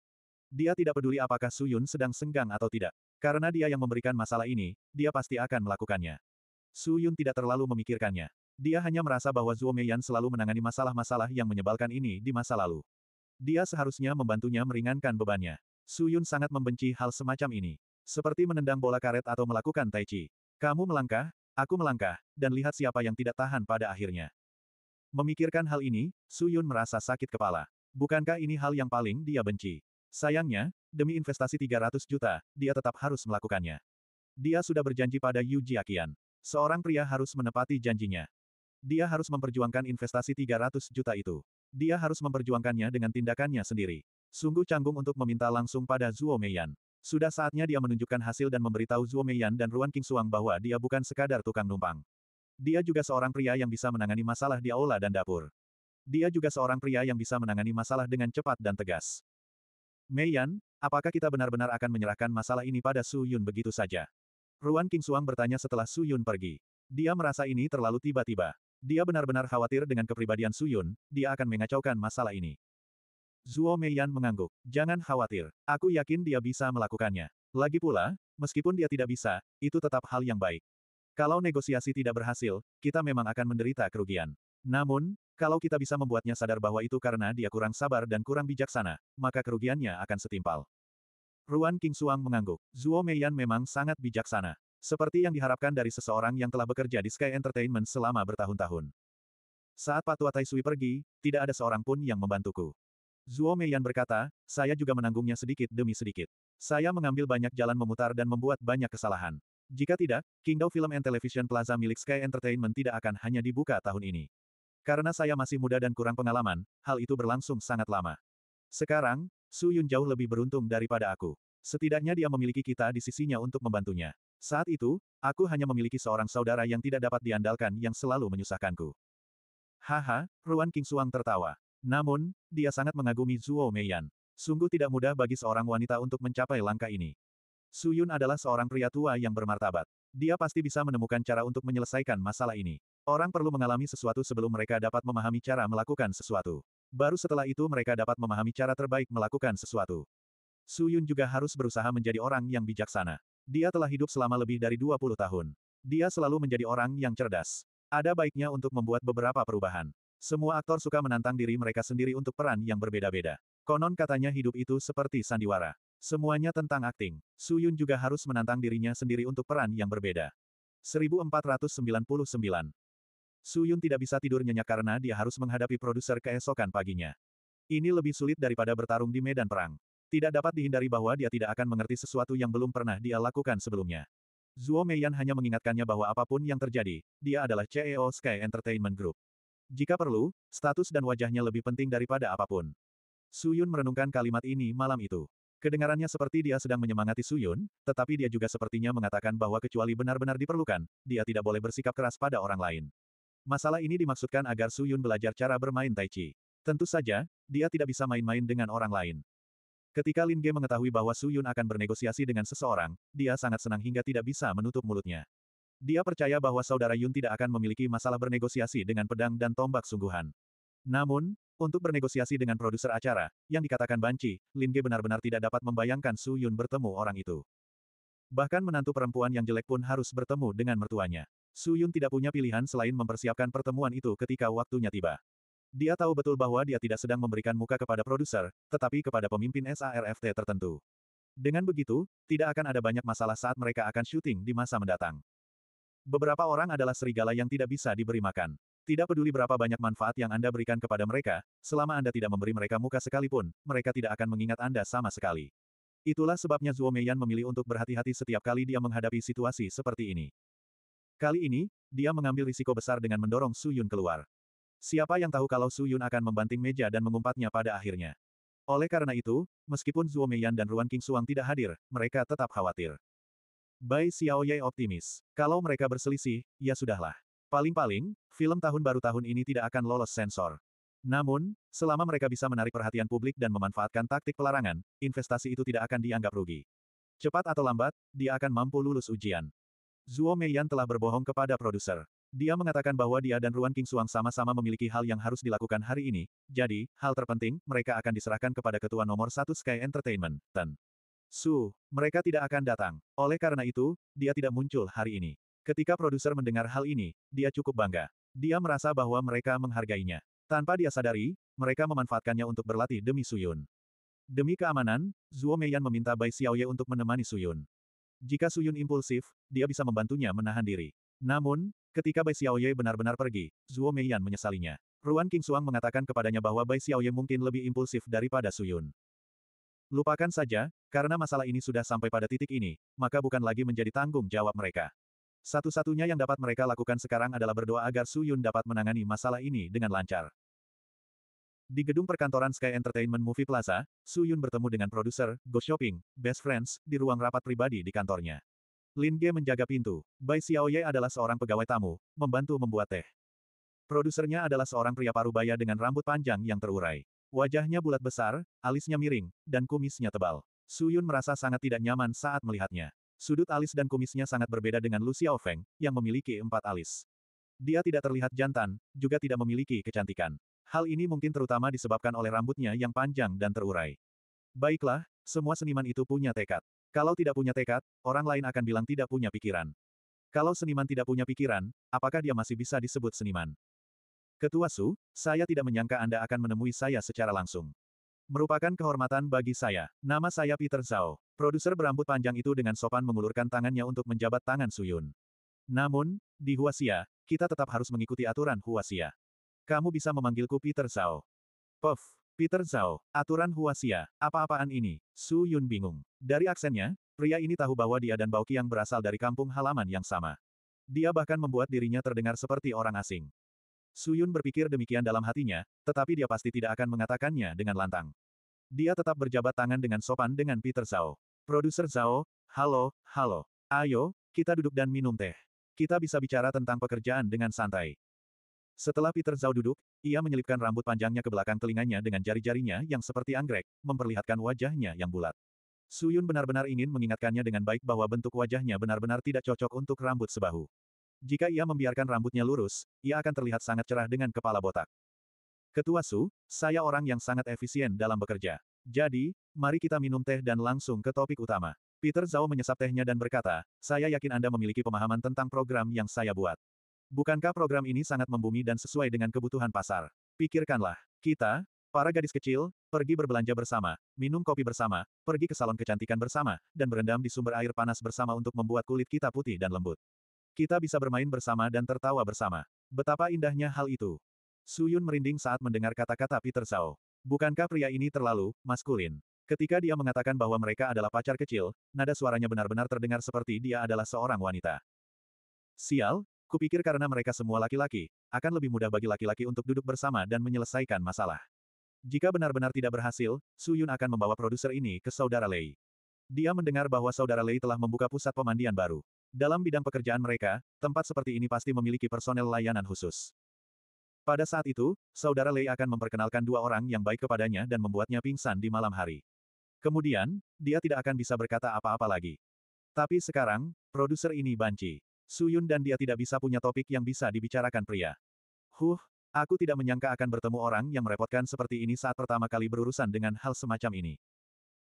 Dia tidak peduli apakah Suyun sedang senggang atau tidak. Karena dia yang memberikan masalah ini, dia pasti akan melakukannya. Suyun tidak terlalu memikirkannya. Dia hanya merasa bahwa Zuo Meiyan selalu menangani masalah-masalah yang menyebalkan ini di masa lalu. Dia seharusnya membantunya meringankan bebannya. Suyun sangat membenci hal semacam ini. Seperti menendang bola karet atau melakukan tai chi. Kamu melangkah, aku melangkah, dan lihat siapa yang tidak tahan pada akhirnya. Memikirkan hal ini, Suyun merasa sakit kepala. Bukankah ini hal yang paling dia benci? Sayangnya, demi investasi 300 juta, dia tetap harus melakukannya. Dia sudah berjanji pada Yu Jiakian. Seorang pria harus menepati janjinya. Dia harus memperjuangkan investasi 300 juta itu. Dia harus memperjuangkannya dengan tindakannya sendiri. Sungguh canggung untuk meminta langsung pada Zhuo Meiyan. Sudah saatnya dia menunjukkan hasil dan memberitahu Zhuo Meiyan dan Ruan King Suang bahwa dia bukan sekadar tukang numpang. Dia juga seorang pria yang bisa menangani masalah di aula dan dapur. Dia juga seorang pria yang bisa menangani masalah dengan cepat dan tegas. Meiyan, apakah kita benar-benar akan menyerahkan masalah ini pada Su Yun begitu saja? Ruan King Suang bertanya setelah Su Yun pergi. Dia merasa ini terlalu tiba-tiba. Dia benar-benar khawatir dengan kepribadian Su Yun. dia akan mengacaukan masalah ini. Zuo Meiyan mengangguk. Jangan khawatir, aku yakin dia bisa melakukannya. Lagi pula, meskipun dia tidak bisa, itu tetap hal yang baik. Kalau negosiasi tidak berhasil, kita memang akan menderita kerugian. Namun, kalau kita bisa membuatnya sadar bahwa itu karena dia kurang sabar dan kurang bijaksana, maka kerugiannya akan setimpal. Ruan King Suang mengangguk. Zuo Meiyan memang sangat bijaksana. Seperti yang diharapkan dari seseorang yang telah bekerja di Sky Entertainment selama bertahun-tahun. Saat Patua Taisui pergi, tidak ada seorang pun yang membantuku. Zuo Meiyan berkata, saya juga menanggungnya sedikit demi sedikit. Saya mengambil banyak jalan memutar dan membuat banyak kesalahan. Jika tidak, Kingdom Film and Television Plaza milik Sky Entertainment tidak akan hanya dibuka tahun ini. Karena saya masih muda dan kurang pengalaman, hal itu berlangsung sangat lama. Sekarang, Su Yun jauh lebih beruntung daripada aku. Setidaknya dia memiliki kita di sisinya untuk membantunya. Saat itu, aku hanya memiliki seorang saudara yang tidak dapat diandalkan yang selalu menyusahkanku. Haha, Ruan King Suang tertawa. Namun, dia sangat mengagumi Zuo Meiyan. Sungguh tidak mudah bagi seorang wanita untuk mencapai langkah ini. Su Yun adalah seorang pria tua yang bermartabat. Dia pasti bisa menemukan cara untuk menyelesaikan masalah ini. Orang perlu mengalami sesuatu sebelum mereka dapat memahami cara melakukan sesuatu. Baru setelah itu mereka dapat memahami cara terbaik melakukan sesuatu. Su Yun juga harus berusaha menjadi orang yang bijaksana. Dia telah hidup selama lebih dari 20 tahun. Dia selalu menjadi orang yang cerdas. Ada baiknya untuk membuat beberapa perubahan. Semua aktor suka menantang diri mereka sendiri untuk peran yang berbeda-beda. Konon katanya hidup itu seperti sandiwara. Semuanya tentang akting. Suyun juga harus menantang dirinya sendiri untuk peran yang berbeda. 1499 Suyun tidak bisa tidur nyenyak karena dia harus menghadapi produser keesokan paginya. Ini lebih sulit daripada bertarung di medan perang. Tidak dapat dihindari bahwa dia tidak akan mengerti sesuatu yang belum pernah dia lakukan sebelumnya. Zuo Meiyan hanya mengingatkannya bahwa apapun yang terjadi, dia adalah CEO Sky Entertainment Group. Jika perlu, status dan wajahnya lebih penting daripada apapun. Su Yun merenungkan kalimat ini malam itu. Kedengarannya seperti dia sedang menyemangati Su Yun, tetapi dia juga sepertinya mengatakan bahwa kecuali benar-benar diperlukan, dia tidak boleh bersikap keras pada orang lain. Masalah ini dimaksudkan agar Su Yun belajar cara bermain Tai Chi. Tentu saja, dia tidak bisa main-main dengan orang lain. Ketika Lin Ge mengetahui bahwa Su Yun akan bernegosiasi dengan seseorang, dia sangat senang hingga tidak bisa menutup mulutnya. Dia percaya bahwa saudara Yun tidak akan memiliki masalah bernegosiasi dengan pedang dan tombak sungguhan. Namun, untuk bernegosiasi dengan produser acara, yang dikatakan banci, Lin Ge benar-benar tidak dapat membayangkan Su Yun bertemu orang itu. Bahkan menantu perempuan yang jelek pun harus bertemu dengan mertuanya. Su Yun tidak punya pilihan selain mempersiapkan pertemuan itu ketika waktunya tiba. Dia tahu betul bahwa dia tidak sedang memberikan muka kepada produser, tetapi kepada pemimpin SARFT tertentu. Dengan begitu, tidak akan ada banyak masalah saat mereka akan syuting di masa mendatang. Beberapa orang adalah serigala yang tidak bisa diberi makan. Tidak peduli berapa banyak manfaat yang Anda berikan kepada mereka, selama Anda tidak memberi mereka muka sekalipun, mereka tidak akan mengingat Anda sama sekali. Itulah sebabnya Zuo Meiyan memilih untuk berhati-hati setiap kali dia menghadapi situasi seperti ini. Kali ini, dia mengambil risiko besar dengan mendorong Su Yun keluar. Siapa yang tahu kalau Su Yun akan membanting meja dan mengumpatnya pada akhirnya. Oleh karena itu, meskipun Zuo Meiyan dan Ruan King Suang tidak hadir, mereka tetap khawatir. Bai Xiaoye optimis. Kalau mereka berselisih, ya sudahlah. Paling-paling, film tahun baru tahun ini tidak akan lolos sensor. Namun, selama mereka bisa menarik perhatian publik dan memanfaatkan taktik pelarangan, investasi itu tidak akan dianggap rugi. Cepat atau lambat, dia akan mampu lulus ujian. Zuo Meiyan telah berbohong kepada produser. Dia mengatakan bahwa dia dan Ruan King Suang sama-sama memiliki hal yang harus dilakukan hari ini, jadi, hal terpenting, mereka akan diserahkan kepada ketua nomor satu Sky Entertainment, Tan. Su, mereka tidak akan datang. Oleh karena itu, dia tidak muncul hari ini. Ketika produser mendengar hal ini, dia cukup bangga. Dia merasa bahwa mereka menghargainya. Tanpa dia sadari, mereka memanfaatkannya untuk berlatih demi Suyun. Demi keamanan, Zuo Meiyan meminta Bai Xiaoye untuk menemani Suyun. Jika Suyun impulsif, dia bisa membantunya menahan diri. Namun, Ketika Bai Xiaoye benar-benar pergi, Zhuo Meiyan menyesalinya. Ruan King Suang mengatakan kepadanya bahwa Bai Xiaoye mungkin lebih impulsif daripada Suyun. Lupakan saja, karena masalah ini sudah sampai pada titik ini, maka bukan lagi menjadi tanggung jawab mereka. Satu-satunya yang dapat mereka lakukan sekarang adalah berdoa agar Suyun dapat menangani masalah ini dengan lancar. Di gedung perkantoran Sky Entertainment Movie Plaza, Su Yun bertemu dengan produser, Go Shopping, Best Friends, di ruang rapat pribadi di kantornya. Lin Ge menjaga pintu. Bai Xiaoye adalah seorang pegawai tamu, membantu membuat teh. Produsernya adalah seorang pria parubaya dengan rambut panjang yang terurai. Wajahnya bulat besar, alisnya miring, dan kumisnya tebal. Su Yun merasa sangat tidak nyaman saat melihatnya. Sudut alis dan kumisnya sangat berbeda dengan Lu Feng, yang memiliki empat alis. Dia tidak terlihat jantan, juga tidak memiliki kecantikan. Hal ini mungkin terutama disebabkan oleh rambutnya yang panjang dan terurai. Baiklah, semua seniman itu punya tekad. Kalau tidak punya tekad, orang lain akan bilang tidak punya pikiran. Kalau seniman tidak punya pikiran, apakah dia masih bisa disebut seniman? Ketua Su, saya tidak menyangka Anda akan menemui saya secara langsung. Merupakan kehormatan bagi saya. Nama saya Peter Zhao. Produser berambut panjang itu dengan sopan mengulurkan tangannya untuk menjabat tangan Su Yun. Namun, di Huasia, kita tetap harus mengikuti aturan Huasia. Kamu bisa memanggilku Peter Zhao. Puff. Peter Zhao, aturan Huasia, apa-apaan ini? Su Yun bingung. Dari aksennya, pria ini tahu bahwa dia dan Bao Qiang berasal dari kampung halaman yang sama. Dia bahkan membuat dirinya terdengar seperti orang asing. Su Yun berpikir demikian dalam hatinya, tetapi dia pasti tidak akan mengatakannya dengan lantang. Dia tetap berjabat tangan dengan sopan dengan Peter Zhao. Produser Zhao, halo, halo. Ayo, kita duduk dan minum teh. Kita bisa bicara tentang pekerjaan dengan santai. Setelah Peter Zhao duduk, ia menyelipkan rambut panjangnya ke belakang telinganya dengan jari-jarinya yang seperti anggrek, memperlihatkan wajahnya yang bulat. Suyun benar-benar ingin mengingatkannya dengan baik bahwa bentuk wajahnya benar-benar tidak cocok untuk rambut sebahu. Jika ia membiarkan rambutnya lurus, ia akan terlihat sangat cerah dengan kepala botak. Ketua Su, saya orang yang sangat efisien dalam bekerja. Jadi, mari kita minum teh dan langsung ke topik utama. Peter Zhao menyesap tehnya dan berkata, saya yakin Anda memiliki pemahaman tentang program yang saya buat. Bukankah program ini sangat membumi dan sesuai dengan kebutuhan pasar? Pikirkanlah, kita, para gadis kecil, pergi berbelanja bersama, minum kopi bersama, pergi ke salon kecantikan bersama, dan berendam di sumber air panas bersama untuk membuat kulit kita putih dan lembut. Kita bisa bermain bersama dan tertawa bersama. Betapa indahnya hal itu. Suyun merinding saat mendengar kata-kata Peter Zhao. Bukankah pria ini terlalu maskulin? Ketika dia mengatakan bahwa mereka adalah pacar kecil, nada suaranya benar-benar terdengar seperti dia adalah seorang wanita. Sial, Kupikir karena mereka semua laki-laki, akan lebih mudah bagi laki-laki untuk duduk bersama dan menyelesaikan masalah. Jika benar-benar tidak berhasil, Su Yun akan membawa produser ini ke saudara Lei. Dia mendengar bahwa saudara Lei telah membuka pusat pemandian baru. Dalam bidang pekerjaan mereka, tempat seperti ini pasti memiliki personel layanan khusus. Pada saat itu, saudara Lei akan memperkenalkan dua orang yang baik kepadanya dan membuatnya pingsan di malam hari. Kemudian, dia tidak akan bisa berkata apa-apa lagi. Tapi sekarang, produser ini banci. Suyun dan dia tidak bisa punya topik yang bisa dibicarakan pria. Huh, aku tidak menyangka akan bertemu orang yang merepotkan seperti ini saat pertama kali berurusan dengan hal semacam ini.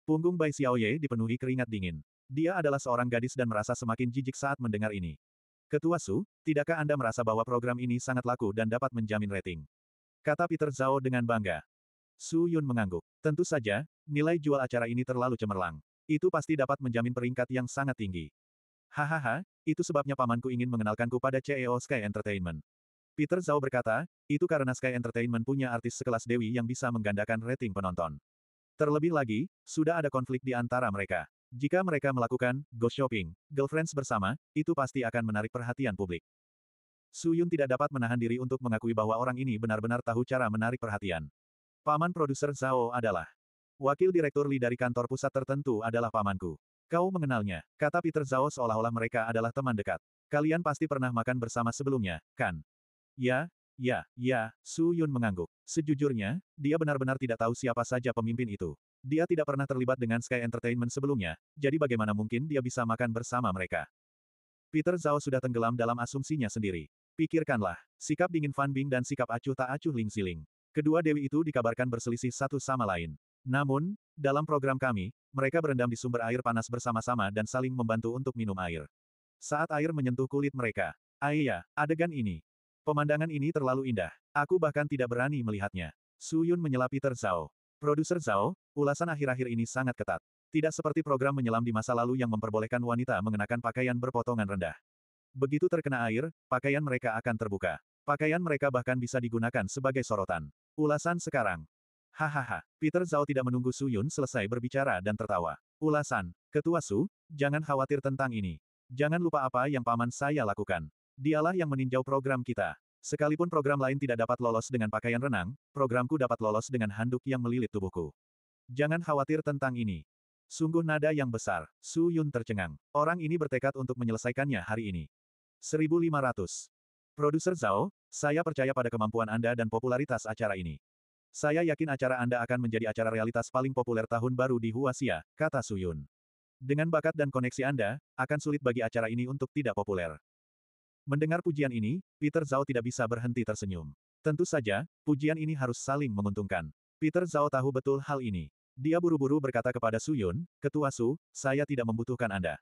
Punggung Bai Xiaoye dipenuhi keringat dingin. Dia adalah seorang gadis dan merasa semakin jijik saat mendengar ini. Ketua Su, tidakkah Anda merasa bahwa program ini sangat laku dan dapat menjamin rating? Kata Peter Zhao dengan bangga. Su Yun mengangguk. Tentu saja, nilai jual acara ini terlalu cemerlang. Itu pasti dapat menjamin peringkat yang sangat tinggi. Hahaha, itu sebabnya pamanku ingin mengenalkanku pada CEO Sky Entertainment. Peter Zhao berkata, itu karena Sky Entertainment punya artis sekelas Dewi yang bisa menggandakan rating penonton. Terlebih lagi, sudah ada konflik di antara mereka. Jika mereka melakukan go shopping, girlfriends bersama, itu pasti akan menarik perhatian publik. Su Yun tidak dapat menahan diri untuk mengakui bahwa orang ini benar-benar tahu cara menarik perhatian. Paman produser Zhao adalah wakil direktur Li dari kantor pusat tertentu adalah pamanku. Kau mengenalnya, kata Peter Zhao seolah-olah mereka adalah teman dekat. Kalian pasti pernah makan bersama sebelumnya, kan? Ya, ya, ya, Su Yun mengangguk. Sejujurnya, dia benar-benar tidak tahu siapa saja pemimpin itu. Dia tidak pernah terlibat dengan Sky Entertainment sebelumnya, jadi bagaimana mungkin dia bisa makan bersama mereka? Peter Zhao sudah tenggelam dalam asumsinya sendiri. Pikirkanlah, sikap dingin Fan Bing dan sikap acuh tak acuh Ling Ziling. Kedua dewi itu dikabarkan berselisih satu sama lain. Namun, dalam program kami, mereka berendam di sumber air panas bersama-sama dan saling membantu untuk minum air. Saat air menyentuh kulit mereka, ayah, adegan ini. Pemandangan ini terlalu indah. Aku bahkan tidak berani melihatnya. Suyun menyela Peter Zhao. Produser Zhao, ulasan akhir-akhir ini sangat ketat. Tidak seperti program menyelam di masa lalu yang memperbolehkan wanita mengenakan pakaian berpotongan rendah. Begitu terkena air, pakaian mereka akan terbuka. Pakaian mereka bahkan bisa digunakan sebagai sorotan. Ulasan sekarang, Hahaha, Peter Zhao tidak menunggu Su Yun selesai berbicara dan tertawa. Ulasan, Ketua Su, jangan khawatir tentang ini. Jangan lupa apa yang paman saya lakukan. Dialah yang meninjau program kita. Sekalipun program lain tidak dapat lolos dengan pakaian renang, programku dapat lolos dengan handuk yang melilit tubuhku. Jangan khawatir tentang ini. Sungguh nada yang besar, Su Yun tercengang. Orang ini bertekad untuk menyelesaikannya hari ini. 1500. Produser Zhao, saya percaya pada kemampuan Anda dan popularitas acara ini. Saya yakin acara Anda akan menjadi acara realitas paling populer tahun baru di Huasia, kata Suyun. Dengan bakat dan koneksi Anda, akan sulit bagi acara ini untuk tidak populer. Mendengar pujian ini, Peter Zhao tidak bisa berhenti tersenyum. Tentu saja, pujian ini harus saling menguntungkan. Peter Zhao tahu betul hal ini. Dia buru-buru berkata kepada Su Yun, Ketua Su, saya tidak membutuhkan Anda.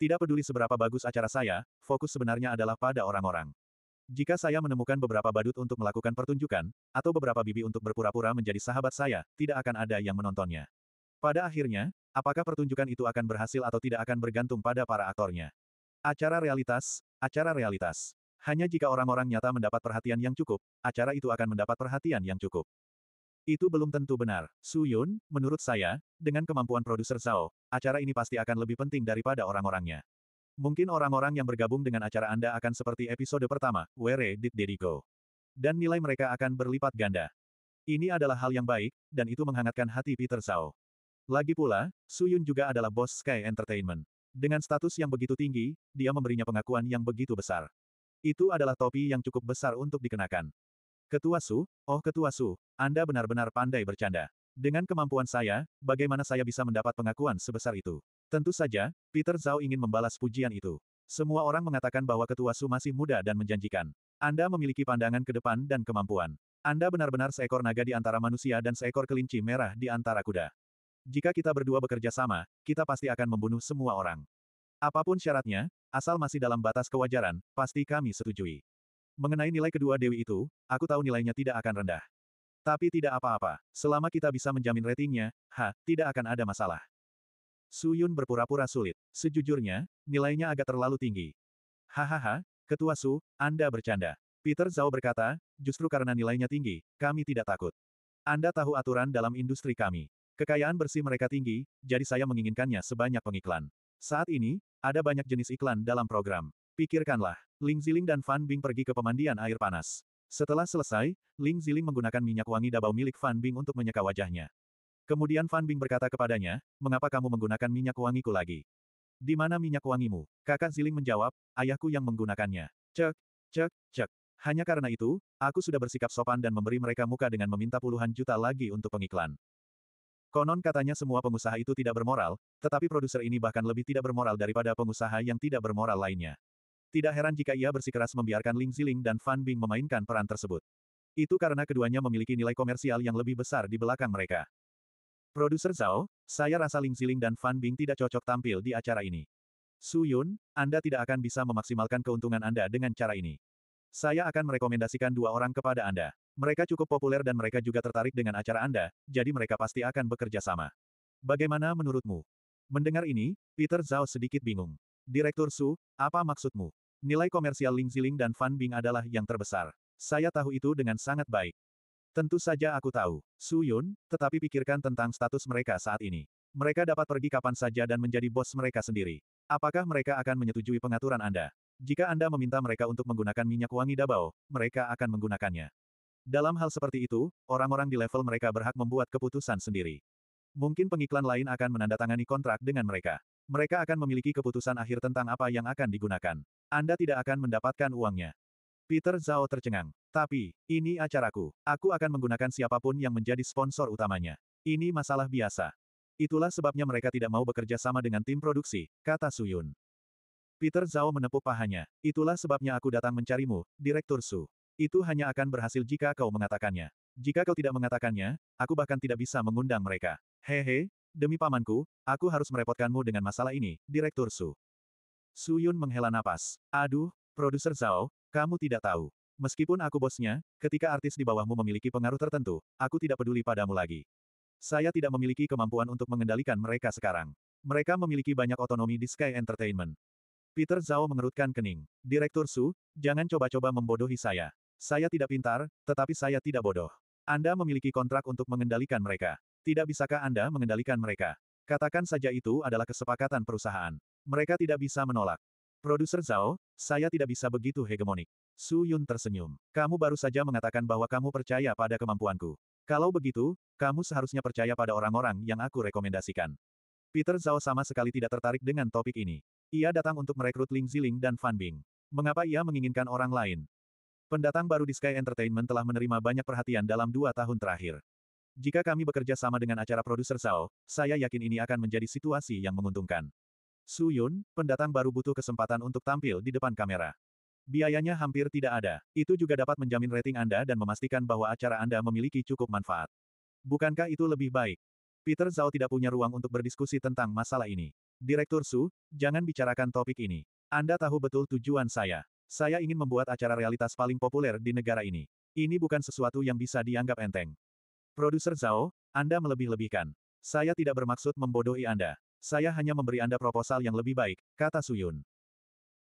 Tidak peduli seberapa bagus acara saya, fokus sebenarnya adalah pada orang-orang. Jika saya menemukan beberapa badut untuk melakukan pertunjukan, atau beberapa bibi untuk berpura-pura menjadi sahabat saya, tidak akan ada yang menontonnya. Pada akhirnya, apakah pertunjukan itu akan berhasil atau tidak akan bergantung pada para aktornya. Acara realitas, acara realitas. Hanya jika orang-orang nyata mendapat perhatian yang cukup, acara itu akan mendapat perhatian yang cukup. Itu belum tentu benar. Su Yun, menurut saya, dengan kemampuan produser Zhao, acara ini pasti akan lebih penting daripada orang-orangnya. Mungkin orang-orang yang bergabung dengan acara Anda akan seperti episode pertama, Where Did Daddy Go? Dan nilai mereka akan berlipat ganda. Ini adalah hal yang baik, dan itu menghangatkan hati Peter Zhao. Lagi pula, Suyun juga adalah bos Sky Entertainment. Dengan status yang begitu tinggi, dia memberinya pengakuan yang begitu besar. Itu adalah topi yang cukup besar untuk dikenakan. Ketua Su, oh Ketua Su, Anda benar-benar pandai bercanda. Dengan kemampuan saya, bagaimana saya bisa mendapat pengakuan sebesar itu? Tentu saja, Peter Zhao ingin membalas pujian itu. Semua orang mengatakan bahwa ketua Su masih muda dan menjanjikan. Anda memiliki pandangan ke depan dan kemampuan. Anda benar-benar seekor naga di antara manusia dan seekor kelinci merah di antara kuda. Jika kita berdua bekerja sama, kita pasti akan membunuh semua orang. Apapun syaratnya, asal masih dalam batas kewajaran, pasti kami setujui. Mengenai nilai kedua dewi itu, aku tahu nilainya tidak akan rendah. Tapi tidak apa-apa, selama kita bisa menjamin ratingnya, ha, tidak akan ada masalah. Su Yun berpura-pura sulit. Sejujurnya, nilainya agak terlalu tinggi. Hahaha, Ketua Su, Anda bercanda. Peter Zhao berkata, justru karena nilainya tinggi, kami tidak takut. Anda tahu aturan dalam industri kami. Kekayaan bersih mereka tinggi, jadi saya menginginkannya sebanyak pengiklan. Saat ini, ada banyak jenis iklan dalam program. Pikirkanlah, Ling Ziling dan Fan Bing pergi ke pemandian air panas. Setelah selesai, Ling Ziling menggunakan minyak wangi dabao milik Fan Bing untuk menyeka wajahnya. Kemudian Fan Bing berkata kepadanya, mengapa kamu menggunakan minyak wangiku lagi? Di mana minyak wangimu? Kakak Ziling menjawab, ayahku yang menggunakannya. Cek, cek, cek. Hanya karena itu, aku sudah bersikap sopan dan memberi mereka muka dengan meminta puluhan juta lagi untuk pengiklan. Konon katanya semua pengusaha itu tidak bermoral, tetapi produser ini bahkan lebih tidak bermoral daripada pengusaha yang tidak bermoral lainnya. Tidak heran jika ia bersikeras membiarkan Ling Ziling dan Fan Bing memainkan peran tersebut. Itu karena keduanya memiliki nilai komersial yang lebih besar di belakang mereka. Produser Zhao, saya rasa Ling Ziling dan Fan Bing tidak cocok tampil di acara ini. Su Yun, Anda tidak akan bisa memaksimalkan keuntungan Anda dengan cara ini. Saya akan merekomendasikan dua orang kepada Anda. Mereka cukup populer dan mereka juga tertarik dengan acara Anda, jadi mereka pasti akan bekerja sama. Bagaimana menurutmu? Mendengar ini, Peter Zhao sedikit bingung. Direktur Su, apa maksudmu? Nilai komersial Ling Ziling dan Fan Bing adalah yang terbesar. Saya tahu itu dengan sangat baik. Tentu saja aku tahu, Su Yun, tetapi pikirkan tentang status mereka saat ini. Mereka dapat pergi kapan saja dan menjadi bos mereka sendiri. Apakah mereka akan menyetujui pengaturan Anda? Jika Anda meminta mereka untuk menggunakan minyak wangi dabao, mereka akan menggunakannya. Dalam hal seperti itu, orang-orang di level mereka berhak membuat keputusan sendiri. Mungkin pengiklan lain akan menandatangani kontrak dengan mereka. Mereka akan memiliki keputusan akhir tentang apa yang akan digunakan. Anda tidak akan mendapatkan uangnya. Peter Zhao tercengang. Tapi, ini acaraku. Aku akan menggunakan siapapun yang menjadi sponsor utamanya. Ini masalah biasa. Itulah sebabnya mereka tidak mau bekerja sama dengan tim produksi, kata Suyun. Peter Zhao menepuk pahanya. Itulah sebabnya aku datang mencarimu, Direktur Su. Itu hanya akan berhasil jika kau mengatakannya. Jika kau tidak mengatakannya, aku bahkan tidak bisa mengundang mereka. Hehe, demi pamanku, aku harus merepotkanmu dengan masalah ini, Direktur Su. Su Yun menghela napas. Aduh, produser Zhao, kamu tidak tahu. Meskipun aku bosnya, ketika artis di bawahmu memiliki pengaruh tertentu, aku tidak peduli padamu lagi. Saya tidak memiliki kemampuan untuk mengendalikan mereka sekarang. Mereka memiliki banyak otonomi di Sky Entertainment. Peter Zhao mengerutkan kening. Direktur Su, jangan coba-coba membodohi saya. Saya tidak pintar, tetapi saya tidak bodoh. Anda memiliki kontrak untuk mengendalikan mereka. Tidak bisakah Anda mengendalikan mereka? Katakan saja itu adalah kesepakatan perusahaan. Mereka tidak bisa menolak. Produser Zhao, saya tidak bisa begitu hegemonik. Su Yun tersenyum. Kamu baru saja mengatakan bahwa kamu percaya pada kemampuanku. Kalau begitu, kamu seharusnya percaya pada orang-orang yang aku rekomendasikan. Peter Zhao sama sekali tidak tertarik dengan topik ini. Ia datang untuk merekrut Ling Ziling dan Fan Bing. Mengapa ia menginginkan orang lain? Pendatang baru di Sky Entertainment telah menerima banyak perhatian dalam dua tahun terakhir. Jika kami bekerja sama dengan acara produser Zhao, saya yakin ini akan menjadi situasi yang menguntungkan. Su Yun, pendatang baru butuh kesempatan untuk tampil di depan kamera. Biayanya hampir tidak ada. Itu juga dapat menjamin rating Anda dan memastikan bahwa acara Anda memiliki cukup manfaat. Bukankah itu lebih baik? Peter Zhao tidak punya ruang untuk berdiskusi tentang masalah ini. Direktur Su, jangan bicarakan topik ini. Anda tahu betul tujuan saya. Saya ingin membuat acara realitas paling populer di negara ini. Ini bukan sesuatu yang bisa dianggap enteng. Produser Zhao, Anda melebih-lebihkan. Saya tidak bermaksud membodohi Anda. Saya hanya memberi Anda proposal yang lebih baik, kata Suyun.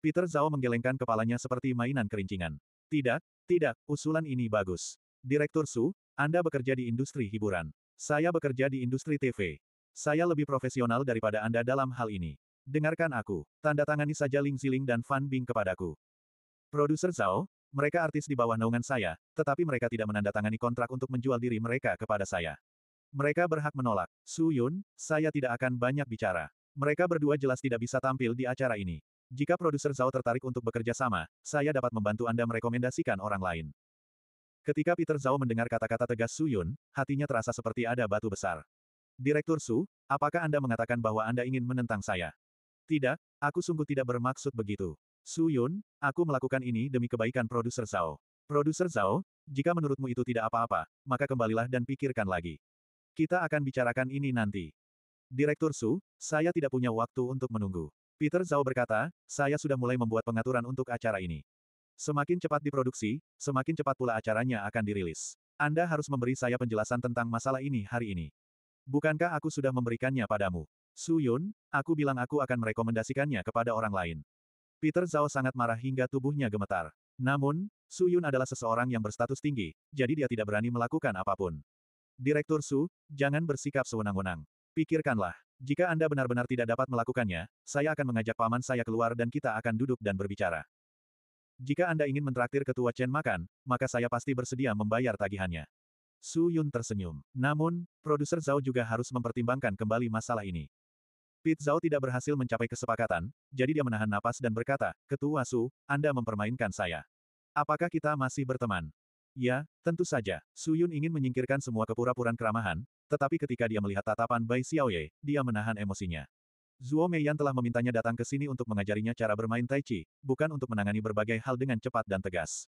Peter Zhao menggelengkan kepalanya seperti mainan kerincingan. Tidak, tidak, usulan ini bagus. Direktur Su, Anda bekerja di industri hiburan. Saya bekerja di industri TV. Saya lebih profesional daripada Anda dalam hal ini. Dengarkan aku. Tanda tangani saja Ling Ziling dan Fan Bing kepadaku. Produser Zhao, mereka artis di bawah naungan saya, tetapi mereka tidak menandatangani kontrak untuk menjual diri mereka kepada saya. Mereka berhak menolak. Su Yun, saya tidak akan banyak bicara. Mereka berdua jelas tidak bisa tampil di acara ini. Jika produser Zhao tertarik untuk bekerja sama, saya dapat membantu Anda merekomendasikan orang lain. Ketika Peter Zhao mendengar kata-kata tegas Su Yun, hatinya terasa seperti ada batu besar. Direktur Su, apakah Anda mengatakan bahwa Anda ingin menentang saya? Tidak, aku sungguh tidak bermaksud begitu. Su Yun, aku melakukan ini demi kebaikan produser Zhao. Produser Zhao, jika menurutmu itu tidak apa-apa, maka kembalilah dan pikirkan lagi. Kita akan bicarakan ini nanti. Direktur Su, saya tidak punya waktu untuk menunggu. Peter Zhao berkata, saya sudah mulai membuat pengaturan untuk acara ini. Semakin cepat diproduksi, semakin cepat pula acaranya akan dirilis. Anda harus memberi saya penjelasan tentang masalah ini hari ini. Bukankah aku sudah memberikannya padamu? Su Yun, aku bilang aku akan merekomendasikannya kepada orang lain. Peter Zhao sangat marah hingga tubuhnya gemetar. Namun, Su Yun adalah seseorang yang berstatus tinggi, jadi dia tidak berani melakukan apapun. Direktur Su, jangan bersikap sewenang-wenang. Pikirkanlah, jika Anda benar-benar tidak dapat melakukannya, saya akan mengajak paman saya keluar dan kita akan duduk dan berbicara. Jika Anda ingin mentraktir ketua Chen makan, maka saya pasti bersedia membayar tagihannya. Su Yun tersenyum. Namun, produser Zhao juga harus mempertimbangkan kembali masalah ini. Pit Zhao tidak berhasil mencapai kesepakatan, jadi dia menahan napas dan berkata, Ketua Su, Anda mempermainkan saya. Apakah kita masih berteman? Ya, tentu saja. Su Yun ingin menyingkirkan semua kepura-puraan keramahan, tetapi ketika dia melihat tatapan Bai Xiaoye, dia menahan emosinya. Zuo Meiyan telah memintanya datang ke sini untuk mengajarinya cara bermain tai chi, bukan untuk menangani berbagai hal dengan cepat dan tegas.